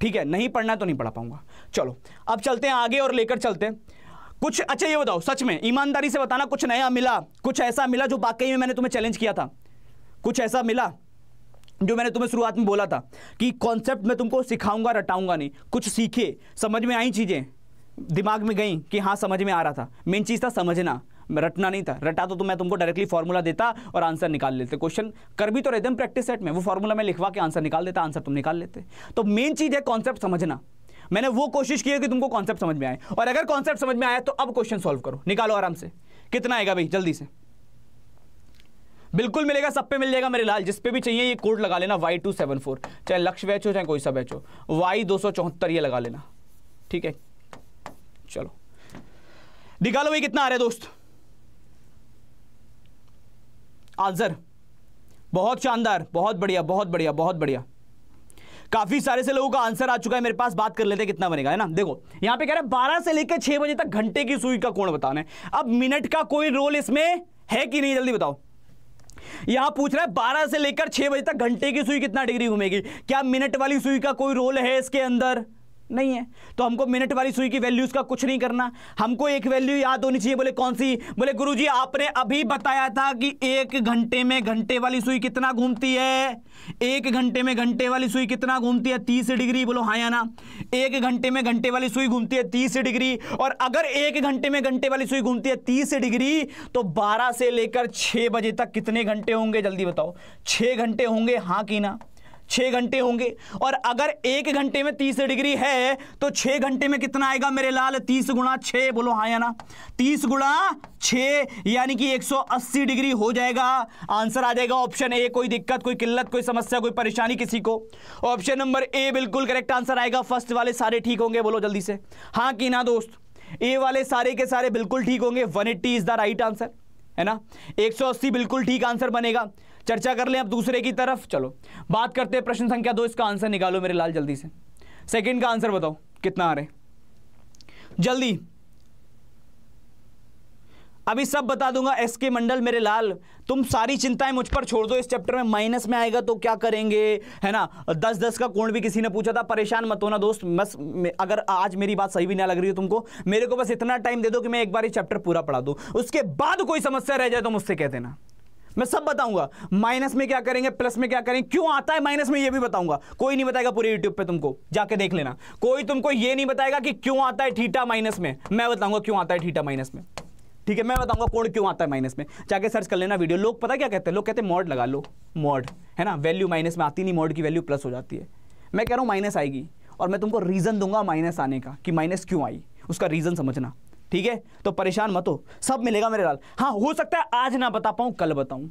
ठीक है नहीं पढ़ना है तो नहीं पढ़ा पाऊंगा चलो अब चलते हैं आगे और लेकर चलते हैं कुछ अच्छा ये बताओ सच में ईमानदारी से बताना कुछ नया मिला कुछ ऐसा मिला जो वाकई में मैंने तुम्हें चैलेंज किया था कुछ ऐसा मिला जो मैंने तुम्हें शुरुआत में बोला था कि कॉन्सेप्ट मैं तुमको सिखाऊंगा रटाऊंगा नहीं कुछ सीखे समझ में आई चीज़ें दिमाग में गई कि हाँ समझ में आ रहा था मेन चीज़ था समझना रटना नहीं था रटा तो, तो मैं तुमको डायरेक्टली फॉर्मूला देता और आंसर निकाल लेते क्वेश्चन कर भी तो रहते प्रैक्टिस सेट में वो फॉर्मूला मैं लिखवा के आंसर निकाल देता आंसर तुम निकाल लेते तो मेन चीज़ है कॉन्सेप्ट समझना मैंने वो कोशिश की है कि तुमको कॉन्सेप्ट समझ में आए और अगर कॉन्सेप्ट समझ में आया तो अब क्वेश्चन सॉल्व करो निकालो आराम से कितना आएगा भाई जल्दी से बिल्कुल मिलेगा सब पे मिल जाएगा मेरे लाल जिस पे भी चाहिए ये कोड लगा लेना वाई टू सेवन फोर चाहे लक्ष्य बैच हो चाहे कोई सा बैच हो वाई दो सौ चौहत्तर ये लगा लेना ठीक है चलो निकालो भाई कितना आ रहा है दोस्त आंसर बहुत शानदार बहुत बढ़िया बहुत बढ़िया बहुत बढ़िया काफी सारे से लोगों का आंसर आ चुका है मेरे पास बात कर लेते हैं कितना बनेगा है ना देखो यहां पे कह रहे हैं बारह से लेकर छह बजे तक घंटे की सुई का कोण बताना है अब मिनट का कोई रोल इसमें है कि नहीं जल्दी बताओ यहां पूछ रहा है बारह से लेकर छह बजे तक घंटे की सुई कितना डिग्री घूमेगी क्या मिनट वाली सुई का कोई रोल है इसके अंदर नहीं है तो हमको मिनट वाली सुई की वैल्यूज का कुछ नहीं करना हमको एक वैल्यू याद होनी चाहिए बोले कौन सी बोले गुरुजी आपने अभी बताया था कि एक घंटे में घंटे वाली सुई कितना घूमती है एक घंटे में घंटे वाली सुई कितना घूमती है तीस डिग्री बोलो हाँ या ना एक घंटे में घंटे वाली सुई घूमती है तीस डिग्री और अगर एक घंटे में घंटे वाली सुई घूमती है तीस डिग्री तो बारह से लेकर छह बजे तक कितने घंटे होंगे जल्दी बताओ छह घंटे होंगे हाँ की ना छः घंटे होंगे और अगर एक घंटे में तीस डिग्री है तो छः घंटे में कितना आएगा मेरे लाल तीस गुणा छः बोलो हाँ या ना तीस गुणा छः यानी कि अस्सी डिग्री हो जाएगा आंसर आ जाएगा ऑप्शन ए कोई दिक्कत कोई किल्लत कोई समस्या कोई परेशानी किसी को ऑप्शन नंबर ए बिल्कुल करेक्ट आंसर आएगा फर्स्ट वाले सारे ठीक होंगे बोलो जल्दी से हाँ कि ना दोस्त ए वाले सारे के सारे बिल्कुल ठीक होंगे 180 इज द राइट आंसर है ना 180 बिल्कुल ठीक आंसर बनेगा चर्चा कर लें अब दूसरे की तरफ चलो बात करते हैं प्रश्न संख्या दो इसका आंसर निकालो मेरे लाल जल्दी से सेकंड का आंसर बताओ कितना आ रहे जल्दी अभी सब बता दूंगा एस के मंडल मेरे लाल तुम सारी चिंताएं मुझ पर छोड़ दो इस चैप्टर में माइनस में आएगा तो क्या करेंगे है ना दस दस का कोण भी किसी ने पूछा था परेशान मत होना दोस्त बस अगर आज मेरी बात सही भी ना लग रही हो तुमको मेरे को बस इतना टाइम दे दो कि मैं एक बार ये चैप्टर पूरा पढ़ा दूँ उसके बाद कोई समस्या रह जाए तो मुझसे कह देना मैं सब बताऊंगा माइनस में क्या करेंगे प्लस में क्या करेंगे क्यों आता है माइनस में ये भी बताऊंगा कोई नहीं बताएगा पूरे यूट्यूब पे तुमको जाके देख लेना कोई तुमको ये नहीं बताएगा कि क्यों आता है ठीटा माइनस में मैं बताऊंगा क्यों आता है ठीटा माइनस में ठीक है मैं बताऊंगा कोड क्यों आता है माइनस में जाके सर्च कर लेना वीडियो लोग पता क्या कहते हैं लोग कहते हैं मॉड लगा लो मॉड है ना वैल्यू माइनस में आती नहीं मॉड की वैल्यू प्लस हो जाती है मैं कह रहा हूँ माइनस आएगी और मैं तुमको रीज़न दूंगा माइनस आने का कि माइनस क्यों आई उसका रीज़न समझना ठीक है तो परेशान मत हो सब मिलेगा मेरे लाल हाँ हो सकता है आज ना बता पाऊँ कल बताऊं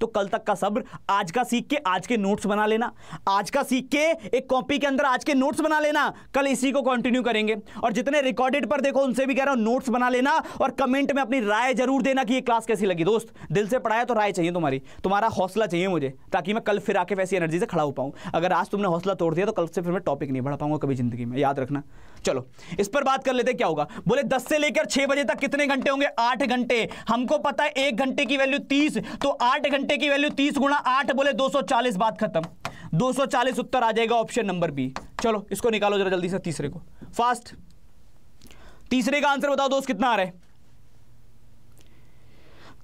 तो कल तक का सब्र आज का सीख के आज के नोट्स बना लेना आज का सीख के एक कॉपी के अंदर आज के नोट्स बना लेना कल इसी को कंटिन्यू करेंगे और जितने रिकॉर्डेड पर देखो उनसे भी कह रहा हूँ नोट्स बना लेना और कमेंट में अपनी राय जरूर देना कि ये क्लास कैसी लगी दोस्त दिल से पढ़ाया तो राय चाहिए तुम्हारी तुम्हारा हौसला चाहिए मुझे ताकि मैं कल फिर आके वैसी एनर्जी से खड़ा हो पाऊँ अगर आज तुमने हौसला तोड़ दिया तो कल से फिर मैं टॉपिक नहीं बढ़ा पाऊंगा कभी जिंदगी में याद रखना चलो इस पर बात कर लेते क्या होगा बोले दस से लेकर छह बजे तक कितने घंटे होंगे आठ घंटे हमको पता है एक घंटे की वैल्यू तीस तो आठ घंटे की वैल्यू तीस गुणा आठ बोले दो सौ चालीस बात खत्म दो सौ चालीस उत्तर आ जाएगा ऑप्शन नंबर बी चलो इसको निकालो जरा जल्दी से तीसरे को फास्ट तीसरे का आंसर बताओ दोस्त कितना आ रहा है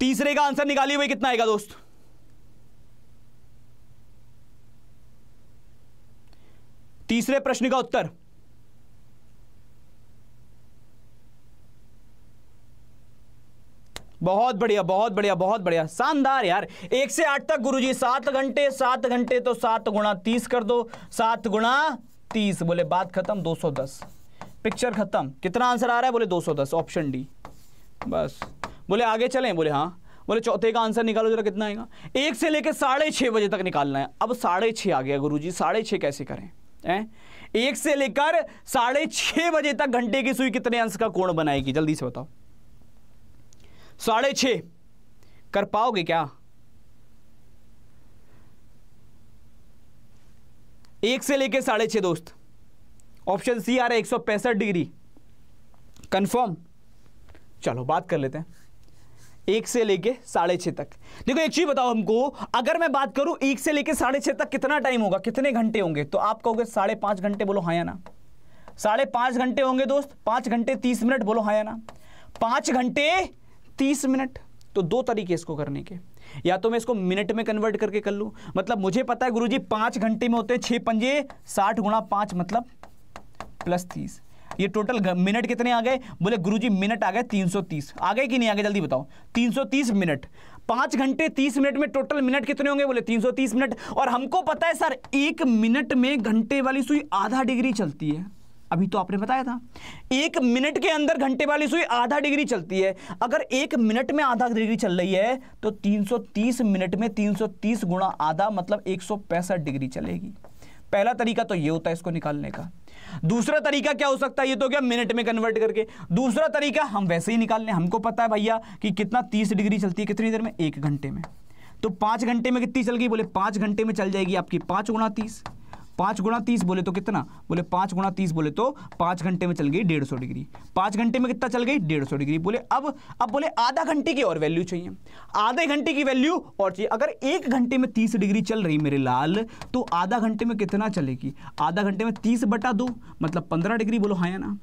तीसरे का आंसर निकाली हुई कितना आएगा दोस्त तीसरे प्रश्न का उत्तर बहुत बढ़िया बहुत बढ़िया बहुत बढ़िया शानदार यार एक से आठ तक गुरुजी सात घंटे सात घंटे तो सात गुणा तीस कर दो सात गुणा तीस बोले बात खत्म दो सौ दस पिक्चर खत्म कितना आंसर आ रहा है बोले दो सौ दस ऑप्शन डी बस बोले आगे चलें बोले हाँ बोले चौथे का आंसर निकालो जरा कितना आएगा एक से लेकर साढ़े बजे तक निकालना है अब साढ़े आ गया गुरु जी साढ़े कैसे करें हैं एक से लेकर साढ़े छह बजे तक घंटे की सुई कितने अंश का कोण बनाएगी जल्दी से बताओ साढ़े छ कर पाओगे क्या एक से लेके साढ़े छ दोस्त ऑप्शन सी आ रहा है एक सौ पैंसठ डिग्री कंफर्म चलो बात कर लेते हैं एक से लेके साढ़े छ तक देखो एक चीज़ बताओ हमको अगर मैं बात करूं एक से लेके साढ़े छ तक कितना टाइम होगा कितने घंटे होंगे तो आप कहोगे साढ़े पांच घंटे बोलो हाँ या ना साढ़े पांच घंटे होंगे दोस्त पांच घंटे तीस मिनट बोलो हाँ या ना पांच घंटे तीस मिनट तो दो तरीके इसको करने के या तो मैं इसको मिनट में कन्वर्ट करके कर लूं मतलब मुझे पता है गुरु जी पांच घंटे में होते हैं छः पंजे साठ गुणा पांच मतलब प्लस तीस ये टोटल मिनट कितने आ गए बोले गुरु जी मिनट आ गए तीन सौ तीस आ गए कि नहीं आ गए जल्दी बताओ तीन सौ तीस मिनट पाँच घंटे तीस मिनट में टोटल मिनट कितने होंगे बोले तीन सौ तीस मिनट और हमको पता है सर एक मिनट में घंटे वाली सुई आधा डिग्री चलती है अभी तो आपने बताया था एक मिनट के अंदर घंटे वाली सुई आधा डिग्री चलती है अगर एक मिनट में आधा डिग्री चल रही है तो 330 मिनट में 330 गुणा आधा मतलब एक डिग्री चलेगी पहला तरीका तो ये होता है इसको निकालने का दूसरा तरीका क्या हो सकता है ये तो क्या मिनट में कन्वर्ट करके दूसरा तरीका हम वैसे ही निकाल लें हमको पता है भैया कि कितना तीस डिग्री चलती है कितनी देर में एक घंटे में तो पांच घंटे में कितनी चल गई बोले पांच घंटे में चल जाएगी आपकी पांच गुणा तीस पाँच गुणा तीस बोले तो कितना बोले पाँच गुणा तीस बोले तो पाँच घंटे में चल गई डेढ़ सौ डिग्री पाँच घंटे में कितना चल गई डेढ़ सौ डिग्री बोले अब अब बोले आधा घंटे की और वैल्यू चाहिए आधे घंटे की वैल्यू और चाहिए अगर एक घंटे में तीस डिग्री चल रही मेरे लाल तो आधा घंटे में कितना चलेगी आधा घंटे में तीस बटा दो मतलब पंद्रह डिग्री बोलो हाँ ना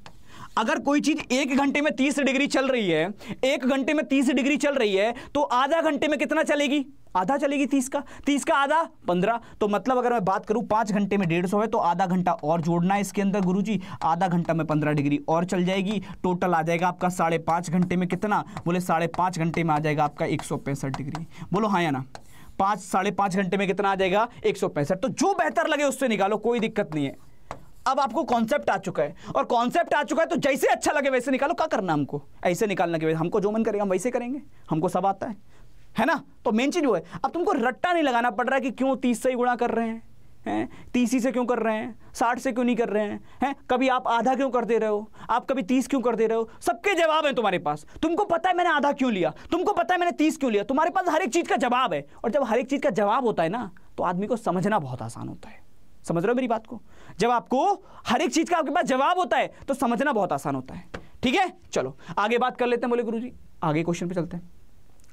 अगर कोई चीज एक घंटे में तीस डिग्री चल रही है एक घंटे में तीस डिग्री चल रही है तो आधा घंटे में कितना चलेगी आधा चलेगी तीस का तीस का आधा पंद्रह तो मतलब अगर मैं बात करूं पाँच घंटे में डेढ़ सौ है तो आधा घंटा और जोड़ना है इसके अंदर गुरुजी आधा घंटा में पंद्रह डिग्री और चल जाएगी टोटल आ जाएगा आपका साढ़े पाँच घंटे में कितना बोले साढ़े पाँच घंटे में आ जाएगा आपका एक सौ पैंसठ डिग्री बोलो हाँ या ना पाँच साढ़े पाँच घंटे में कितना आ जाएगा एक सौ पैंसठ तो जो बेहतर लगे उससे निकालो कोई दिक्कत नहीं है अब आपको कॉन्सेप्ट आ चुका है और कॉन्सेप्ट आ चुका है तो जैसे अच्छा लगे वैसे निकालो क्या करना हमको ऐसे निकालने के हमको जो मन करेगा हम वैसे करेंगे हमको सब आता है है ना तो मेन चीज़ वो है अब तुमको रट्टा नहीं लगाना पड़ रहा है कि क्यों तीस से ही गुणा कर रहे हैं हैं तीस ही से क्यों कर रहे हैं साठ से क्यों नहीं कर रहे हैं हैं कभी आप आधा क्यों कर दे रहे हो आप कभी तीस क्यों कर दे रहे हो सबके जवाब हैं तुम्हारे पास तुमको पता है मैंने आधा क्यों लिया तुमको पता है मैंने तीस क्यों लिया तुम्हारे पास हर एक चीज़ का जवाब है और जब हर एक चीज़ का जवाब होता है ना तो आदमी को समझना बहुत आसान होता है समझ रहे हो मेरी बात को जब आपको हर एक चीज का आपके पास जवाब होता है तो समझना बहुत आसान होता है ठीक है चलो आगे बात कर लेते हैं बोले गुरु जी आगे क्वेश्चन पे चलते हैं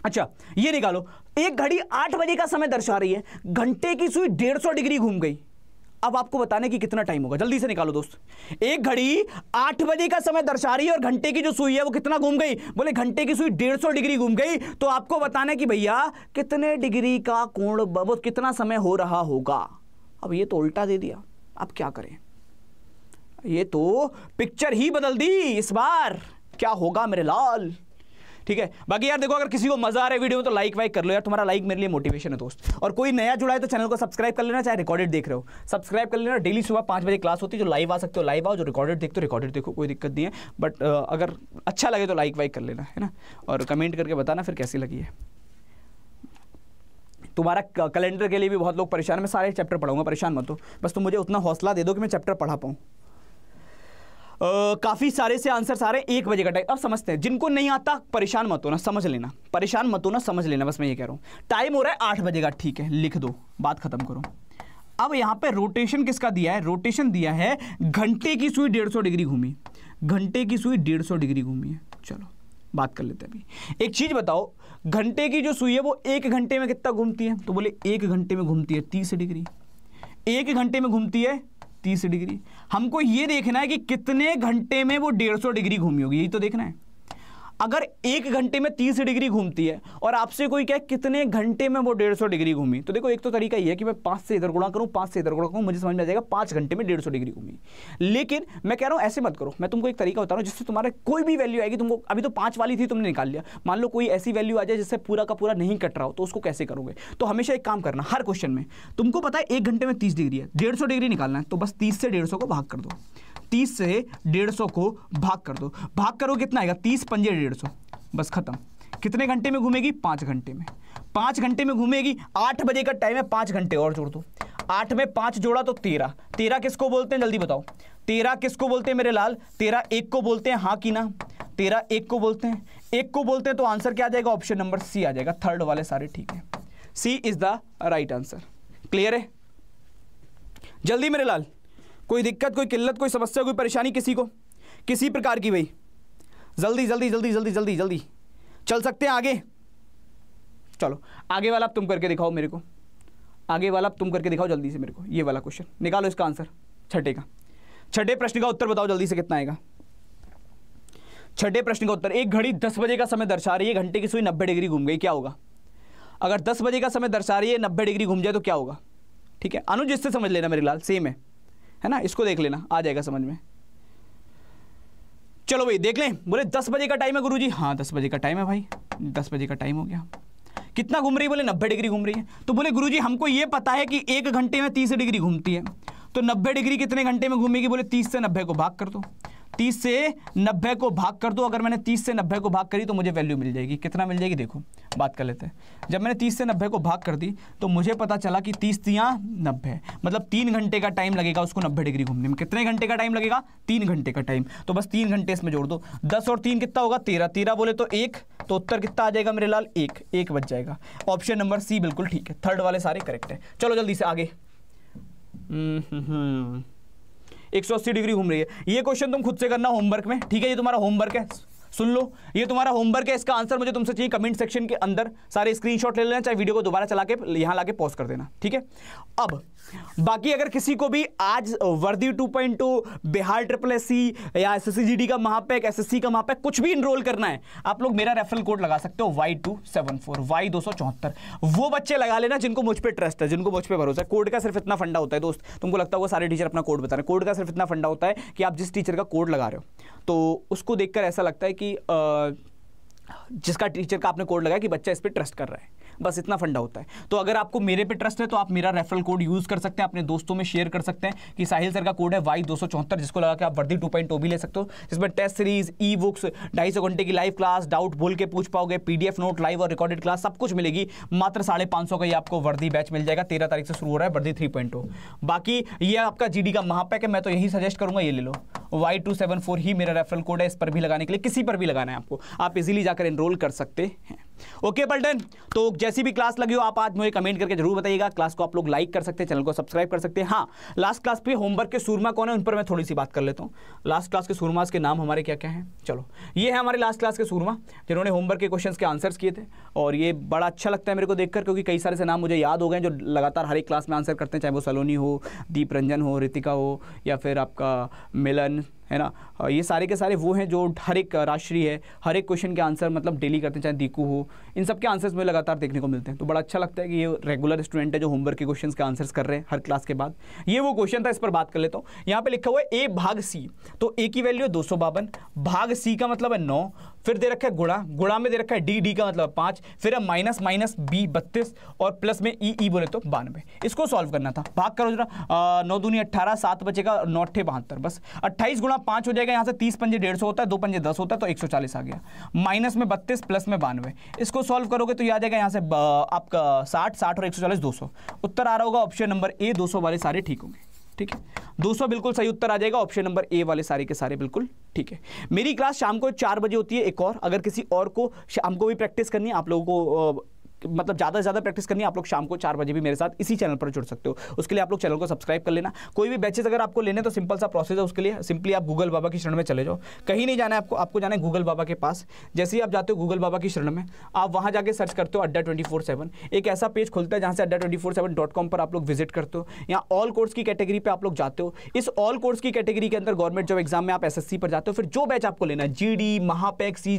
अच्छा ये निकालो एक घड़ी आठ बजे का समय दर्शा रही है घंटे की सुई डेढ़ सौ डिग्री घूम गई अब आपको बताने की कितना टाइम होगा जल्दी से निकालो दोस्त एक घड़ी आठ बजे का समय दर्शा रही है और घंटे की जो सुई है वो कितना घूम गई बोले घंटे की सुई डेढ़ सौ डिग्री घूम गई तो आपको बताने की भैया कितने डिग्री का कोण कितना समय हो रहा होगा अब ये तो उल्टा दे दिया अब क्या करें ये तो पिक्चर ही बदल दी इस बार क्या होगा मेरे लाल ठीक है बाकी यार देखो अगर किसी को मजा आ रहा है वीडियो में तो लाइक वाइक कर लो यार तुम्हारा लाइक मेरे लिए मोटिवेशन है दोस्त और कोई नया जुड़ा है तो चैनल को सब्सक्राइब कर लेना चाहे रिकॉर्डेड देख रहे हो सब्सक्राइब कर लेना डेली सुबह पाँच बजे क्लास होती है जो लाइव आ सकते हो लाइव आओ जो रिकॉर्डेड देखते हो रिकॉर्डेड देखो कोई दिक्कत नहीं है बट अगर अच्छा लगे तो लाइक वाइक कर लेना है ना और कमेंट करके बताना फिर कैसी लगी है तुम्हारा कैलेंडर के लिए भी बहुत लोग परेशान मैं सारे चैप्टर पढ़ाऊंगा परेशान मत हो बस तुम मुझे उतना हौसला दे दो कि मैं चैप्टर पढ़ा पाऊँ काफ़ी सारे से आंसर सारे एक बजे का टाइम अब समझते हैं जिनको नहीं आता परेशान मत होना समझ लेना परेशान मत होना समझ लेना बस मैं ये कह रहा हूँ टाइम हो रहा है आठ बजे का ठीक है लिख दो बात खत्म करो अब यहाँ पे रोटेशन किसका दिया है रोटेशन दिया है घंटे की सुई डेढ़ सौ डिग्री घूमी घंटे की सुई डेढ़ सौ डिग्री घूमी है चलो बात कर लेते हैं अभी एक चीज़ बताओ घंटे की जो सुई है वो एक घंटे में कितना घूमती है तो बोले एक घंटे में घूमती है तीस डिग्री एक घंटे में घूमती है तीस डिग्री हमको ये देखना है कि कितने घंटे में वो डेढ़ सौ डिग्री घूमी होगी यही तो देखना है अगर एक घंटे में तीस डिग्री घूमती है और आपसे कोई क्या कितने घंटे में वो डेढ़ सौ डिग्री घूमी तो देखो एक तो तरीका ये है कि मैं पाँच से इधर गुणा करूँ पाँच से इधर गुणा करूँ मुझे समझ में आ जाएगा पाँच घंटे में डेढ़ सौ डिग्री घूमी लेकिन मैं कह रहा हूँ ऐसे मत करो मैं तुमको एक तरीका बता रहा हूँ जिससे तुम्हारे कोई भी वैल्यू आएगी तुमको अभी तो पाँच वाली थी तुमने निकाल लिया मान लो कोई ऐसी वैल्यू आ जाए जिससे पूरा का पूरा नहीं कट रहा हो तो उसको कैसे करोगे तो हमेशा एक काम करना हर क्वेश्चन में तुमको पता है एक घंटे में तीस डिग्री है डेढ़ डिग्री निकालना है तो बस तीस से डेढ़ को भाग कर दो तीस से डेढ़ सौ को भाग कर दो भाग करो कितना आएगा तीस पंजे डेढ़ सौ बस खत्म कितने घंटे में घूमेगी पाँच घंटे में पाँच घंटे में घूमेगी आठ बजे का टाइम है पाँच घंटे और जोड़ दो आठ में पाँच जोड़ा तो तेरह तेरह किसको बोलते हैं जल्दी बताओ तेरह किसको बोलते हैं मेरे लाल तेरह एक को बोलते हैं हाँ कि ना तेरह एक को बोलते हैं एक को बोलते हैं तो आंसर क्या आ जाएगा ऑप्शन नंबर सी आ जाएगा थर्ड वाले सारे ठीक है C is the right answer clear है जल्दी मेरे लाल कोई दिक्कत कोई किल्लत कोई समस्या कोई परेशानी किसी को किसी प्रकार की भाई जल्दी जल्दी जल्दी जल्दी जल्दी जल्दी चल सकते हैं आगे चलो आगे वाला तुम करके दिखाओ मेरे को आगे वाला तुम करके दिखाओ जल्दी से मेरे को ये वाला क्वेश्चन निकालो इसका आंसर छठे का छठे प्रश्न का उत्तर बताओ जल्दी से कितना आएगा छठे प्रश्न का उत्तर एक घड़ी दस बजे का समय दर्शा रही है घंटे की सुई नब्बे डिग्री घूम गई क्या होगा अगर दस बजे का समय दर्शा रही है नब्बे डिग्री घूम जाए तो क्या होगा ठीक है अनुज इससे समझ लेना मेरे लाल सेम है है ना इसको देख लेना आ जाएगा समझ में चलो भाई देख लें बोले दस बजे का टाइम है गुरु जी हाँ दस बजे का टाइम है भाई दस बजे का टाइम हो गया कितना घूम रही है बोले नब्बे डिग्री घूम रही है तो बोले गुरु जी हमको ये पता है कि एक घंटे में तीस डिग्री घूमती है तो नब्बे डिग्री कितने घंटे में घूमेगी बोले तीस से नब्बे को भाग कर दो तो। तीस से नब्बे को भाग कर दो अगर मैंने तीस से नब्बे को भाग करी तो मुझे वैल्यू मिल जाएगी कितना मिल जाएगी देखो बात कर लेते हैं जब मैंने तीस से नब्बे को भाग कर दी तो मुझे पता चला कि तीस तियाँ नब्बे मतलब तीन घंटे का टाइम लगेगा उसको नब्बे डिग्री घूमने में कितने घंटे का टाइम लगेगा तीन घंटे का टाइम तो बस तीन घंटे इसमें जोड़ दो दस और तीन कितना होगा तेरह तेरह बोले तो एक तो उत्तर कितना आ जाएगा मेरे लाल एक एक बच जाएगा ऑप्शन नंबर सी बिल्कुल ठीक है थर्ड वाले सारे करेक्ट है चलो जल्दी से आगे हम्म, हम्म, हम्म। अस्सी डिग्री घूम रही है ये क्वेश्चन तुम खुद से करना होमवर्क में ठीक है ये तुम्हारा होमवर्क है सुन लो ये तुम्हारा होमवर्क है इसका आंसर मुझे तुमसे चाहिए कमेंट सेक्शन के अंदर सारे स्क्रीनशॉट ले लेना चाहे वीडियो को दोबारा चला के यहाँ ला के पॉज कर देना ठीक है अब बाकी अगर किसी को भी आज वर्दी 2.2 बिहार ट्रिपल एस या एस एस का महापैक एस का महापैक कुछ भी इनरोल करना है आप लोग मेरा रेफरल कोड लगा सकते हो Y two seven four Y दो सौ चौहत्तर वो बच्चे लगा लेना जिनको मुझ पर ट्रस्ट है जिनको मुझ पर भरोसा है कोड का सिर्फ इतना फंडा होता है दोस्त तुमको लगता होगा सारे टीचर अपना कोड बता रहे कोड का सिर्फ इतना फंडा होता है कि आप जिस टीचर का कोड लगा रहे हो तो उसको देखकर ऐसा लगता है कि जिसका टीचर का आपने कोड लगाया कि बच्चा इस पर ट्रस्ट कर रहा है बस इतना फंडा होता है तो अगर आपको मेरे पे ट्रस्ट है तो आप मेरा रेफरल कोड यूज़ कर सकते हैं अपने दोस्तों में शेयर कर सकते हैं कि साहिल सर का कोड है वाई दो जिसको लगा कि आप वर्दी टू पॉइंट भी ले सकते हो जिसमें टेस्ट सीरीज ई बुक्स ढाई सौ घंटे की लाइव क्लास डाउट बोल के पूछ पाओगे पीडीएफ नोट लाइव और रिकॉर्डेड क्लास सब कुछ मिलेगी मात्र साढ़े पाँच सौ का ही आपको वर्दी बैच मिल जाएगा तेरह तारीख से शुरू हो रहा है वर्दी थ्री पॉइंट oh। बाकी ये आपका जीडी का महापैक है मैं तो यही सजेस्ट करूंगा ये ले लो वाई टू सेवन फोर ही मेरा रेफरल कोड है इस पर भी लगाने के लिए किसी पर भी लगाना है आपको आप इजीली जाकर एनरोल कर सकते हैं ओके पल्टन तो जैसी भी क्लास लगी हो आप आज मुझे कमेंट करके जरूर बताइएगा क्लास को आप लोग लाइक कर सकते हैं चैनल को सब्सक्राइब कर सकते हैं हाँ लास्ट क्लास पे होमवर्क के सूरमा कौन है उन पर मैं थोड़ी सी बात कर लेता हूँ लास्ट क्लास के सुरमा के नाम हमारे क्या क्या हैं चलो ये है हमारे लास्ट क्लास के सूरमा जिन्होंने होमवर्क के क्वेश्चन के आंसर्स किए थे और ये बड़ा अच्छा लगता है मेरे को देखकर क्योंकि कई सारे से नाम मुझे याद हो गए जो लगातार हर एक क्लास में आंसर करते हैं चाहे वो सलोनी हो दीप रंजन हो रितिका हो या फिर आपका मिलन है ना ये सारे के सारे वो हैं जो हर एक राष्ट्रीय है हर एक क्वेश्चन के आंसर मतलब डेली करते हैं चाहे दीकू हो इन सब के आंसर्स मुझे लगातार देखने को मिलते हैं तो बड़ा अच्छा लगता है कि ये रेगुलर स्टूडेंट है जो होमवर्क के क्वेश्चन के आंसर्स कर रहे हैं हर क्लास के बाद ये वो क्वेश्चन था इस पर बात कर लेता हूँ यहाँ पर लिखा हुआ है ए भाग सी तो ए की वैल्यू है दो भाग सी का मतलब है नौ फिर दे रखा है गुणा गुणा में दे रखा है डी डी का मतलब पाँच फिर है माइनस माइनस बी बत्तीस और प्लस में ई e, ई e बोले तो बानवे इसको सॉल्व करना था भाग करो जरा नौ दूनी अट्ठारह सात बचेगा नौ बहत्तर बस अट्ठाईस गुणा पाँच हो जाएगा यहाँ से तीस पंजे डेढ़ सौ होता है दो पंजे दस होता है तो एक सौ चालीस आ गया माइनस में बत्तीस प्लस में बानवे इसको सॉल्व करोगे तो याद आएगा यहाँ से आपका साठ साठ और एक सौ चालीस दो सौ उत्तर आ रहा होगा ऑप्शन नंबर ए दो सौ वाले सारे ठीक होंगे ठीक है 200 बिल्कुल सही उत्तर आ जाएगा ऑप्शन नंबर ए वाले सारे के सारे बिल्कुल ठीक है मेरी क्लास शाम को चार बजे होती है एक और अगर किसी और को शाम को भी प्रैक्टिस करनी है आप लोगों को मतलब ज़्यादा से ज़्यादा प्रैक्टिस करनी है आप लोग शाम को चार बजे भी मेरे साथ इसी चैनल पर जुड़ सकते हो उसके लिए आप लोग चैनल को सब्सक्राइब कर लेना कोई भी बैचेस अगर आपको लेने तो सिंपल सा प्रोसेस है उसके लिए सिंपली आप गूगल बाबा की शरण में चले जाओ कहीं नहीं जाना है आपको आपको जाना है गूगल बाबा के पास जैसे ही आप जाते हो गूगल बाबा की शरण में आप वहां जाकर सर्च करते हो अड्डा ट्वेंटी फोर सेवन एक ऐसा पेज खुलता है जहां से Adda twenty four seven dot com पर आप लोग विजिट करते हो या ऑल कोर्स की कैटेगरी पर आप लोग जाते हो इस ऑल कोर्स की कैटेगरी के अंदर गवर्नमेंट जॉब एग्जाम में आप एस पर जाते हो फिर जो बैच आपको लेना है जी डी महापैक C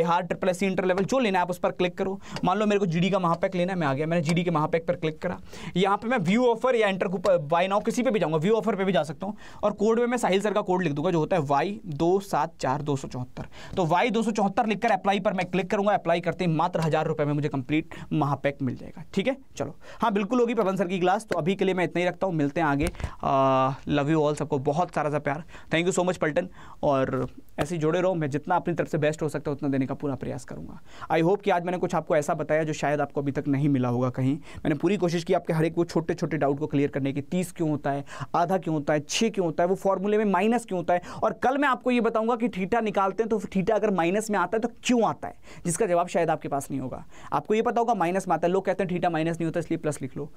Bihar triple S inter level जो लेना है आप उस पर क्लिक करो मान लो मेरे को जीडी का महापैक लेना है मैं आ गया मैंने जीडी के महापैक पर क्लिक करा यहाँ पे मैं व्यू ऑफर या एंटर बाय नाउ किसी पे भी जाऊँगा व्यू ऑफर पे भी जा सकता हूँ और कोड में मैं साहिल सर का कोड लिख दूंगा जो होता है वाई दो सात चार दो सौ चौहत्तर तो वाई दो सौ चौहत्तर लिखकर अप्लाई पर मैं क्लिक करूँगा अप्लाई करते ही मात्र हज़ार रुपये में मुझे कंप्लीट महापैक मिल जाएगा ठीक है चलो हाँ बिल्कुल होगी पवन सर की क्लास तो अभी के लिए मैं इतना ही रखता हूँ मिलते हैं आगे लव यू ऑल सबको बहुत सारा सा प्यार थैंक यू सो मच पल्टन और ऐसे जुड़े रहो मैं जितना अपनी तरफ से बेस्ट हो सकता है उतना देने का पूरा प्रयास करूंगा आई होप कि आज मैंने कुछ आपको ऐसा बताया जो शायद आपको अभी तक नहीं मिला होगा कहीं मैंने पूरी कोशिश की आपके हर एक वो छोटे छोटे डाउट को क्लियर करने की तीस क्यों होता है आधा क्यों होता है छः क्यों होता है वो फॉर्मूले में माइनस क्यों होता है और कल मैं आपको ये बताऊंगा कि ठीठा निकालते हैं तो ठीठा अगर माइनस में आता है तो क्यों आता है जिसका जवाब शायद आपके पास नहीं होगा आपको ये पता होगा माइनस में आता है लोग कहते हैं ठीठा माइनस नहीं होता इसलिए प्लस लिख लो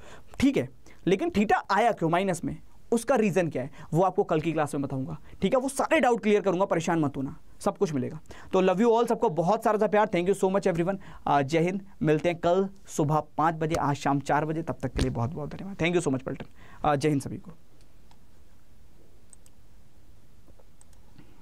ठीक है लेकिन ठीठा आया क्यों माइनस में उसका रीज़न क्या है वो आपको कल की क्लास में बताऊंगा ठीक है वो सारे डाउट क्लियर करूंगा परेशान मत होना सब कुछ मिलेगा तो लव यू ऑल सबको बहुत सारा सा प्यार thank you so much everyone जय हिंद मिलते हैं कल सुबह पाँच बजे आज शाम चार बजे तब तक के लिए बहुत बहुत धन्यवाद थैंक यू सो मच पल्टन जय हिंद सभी को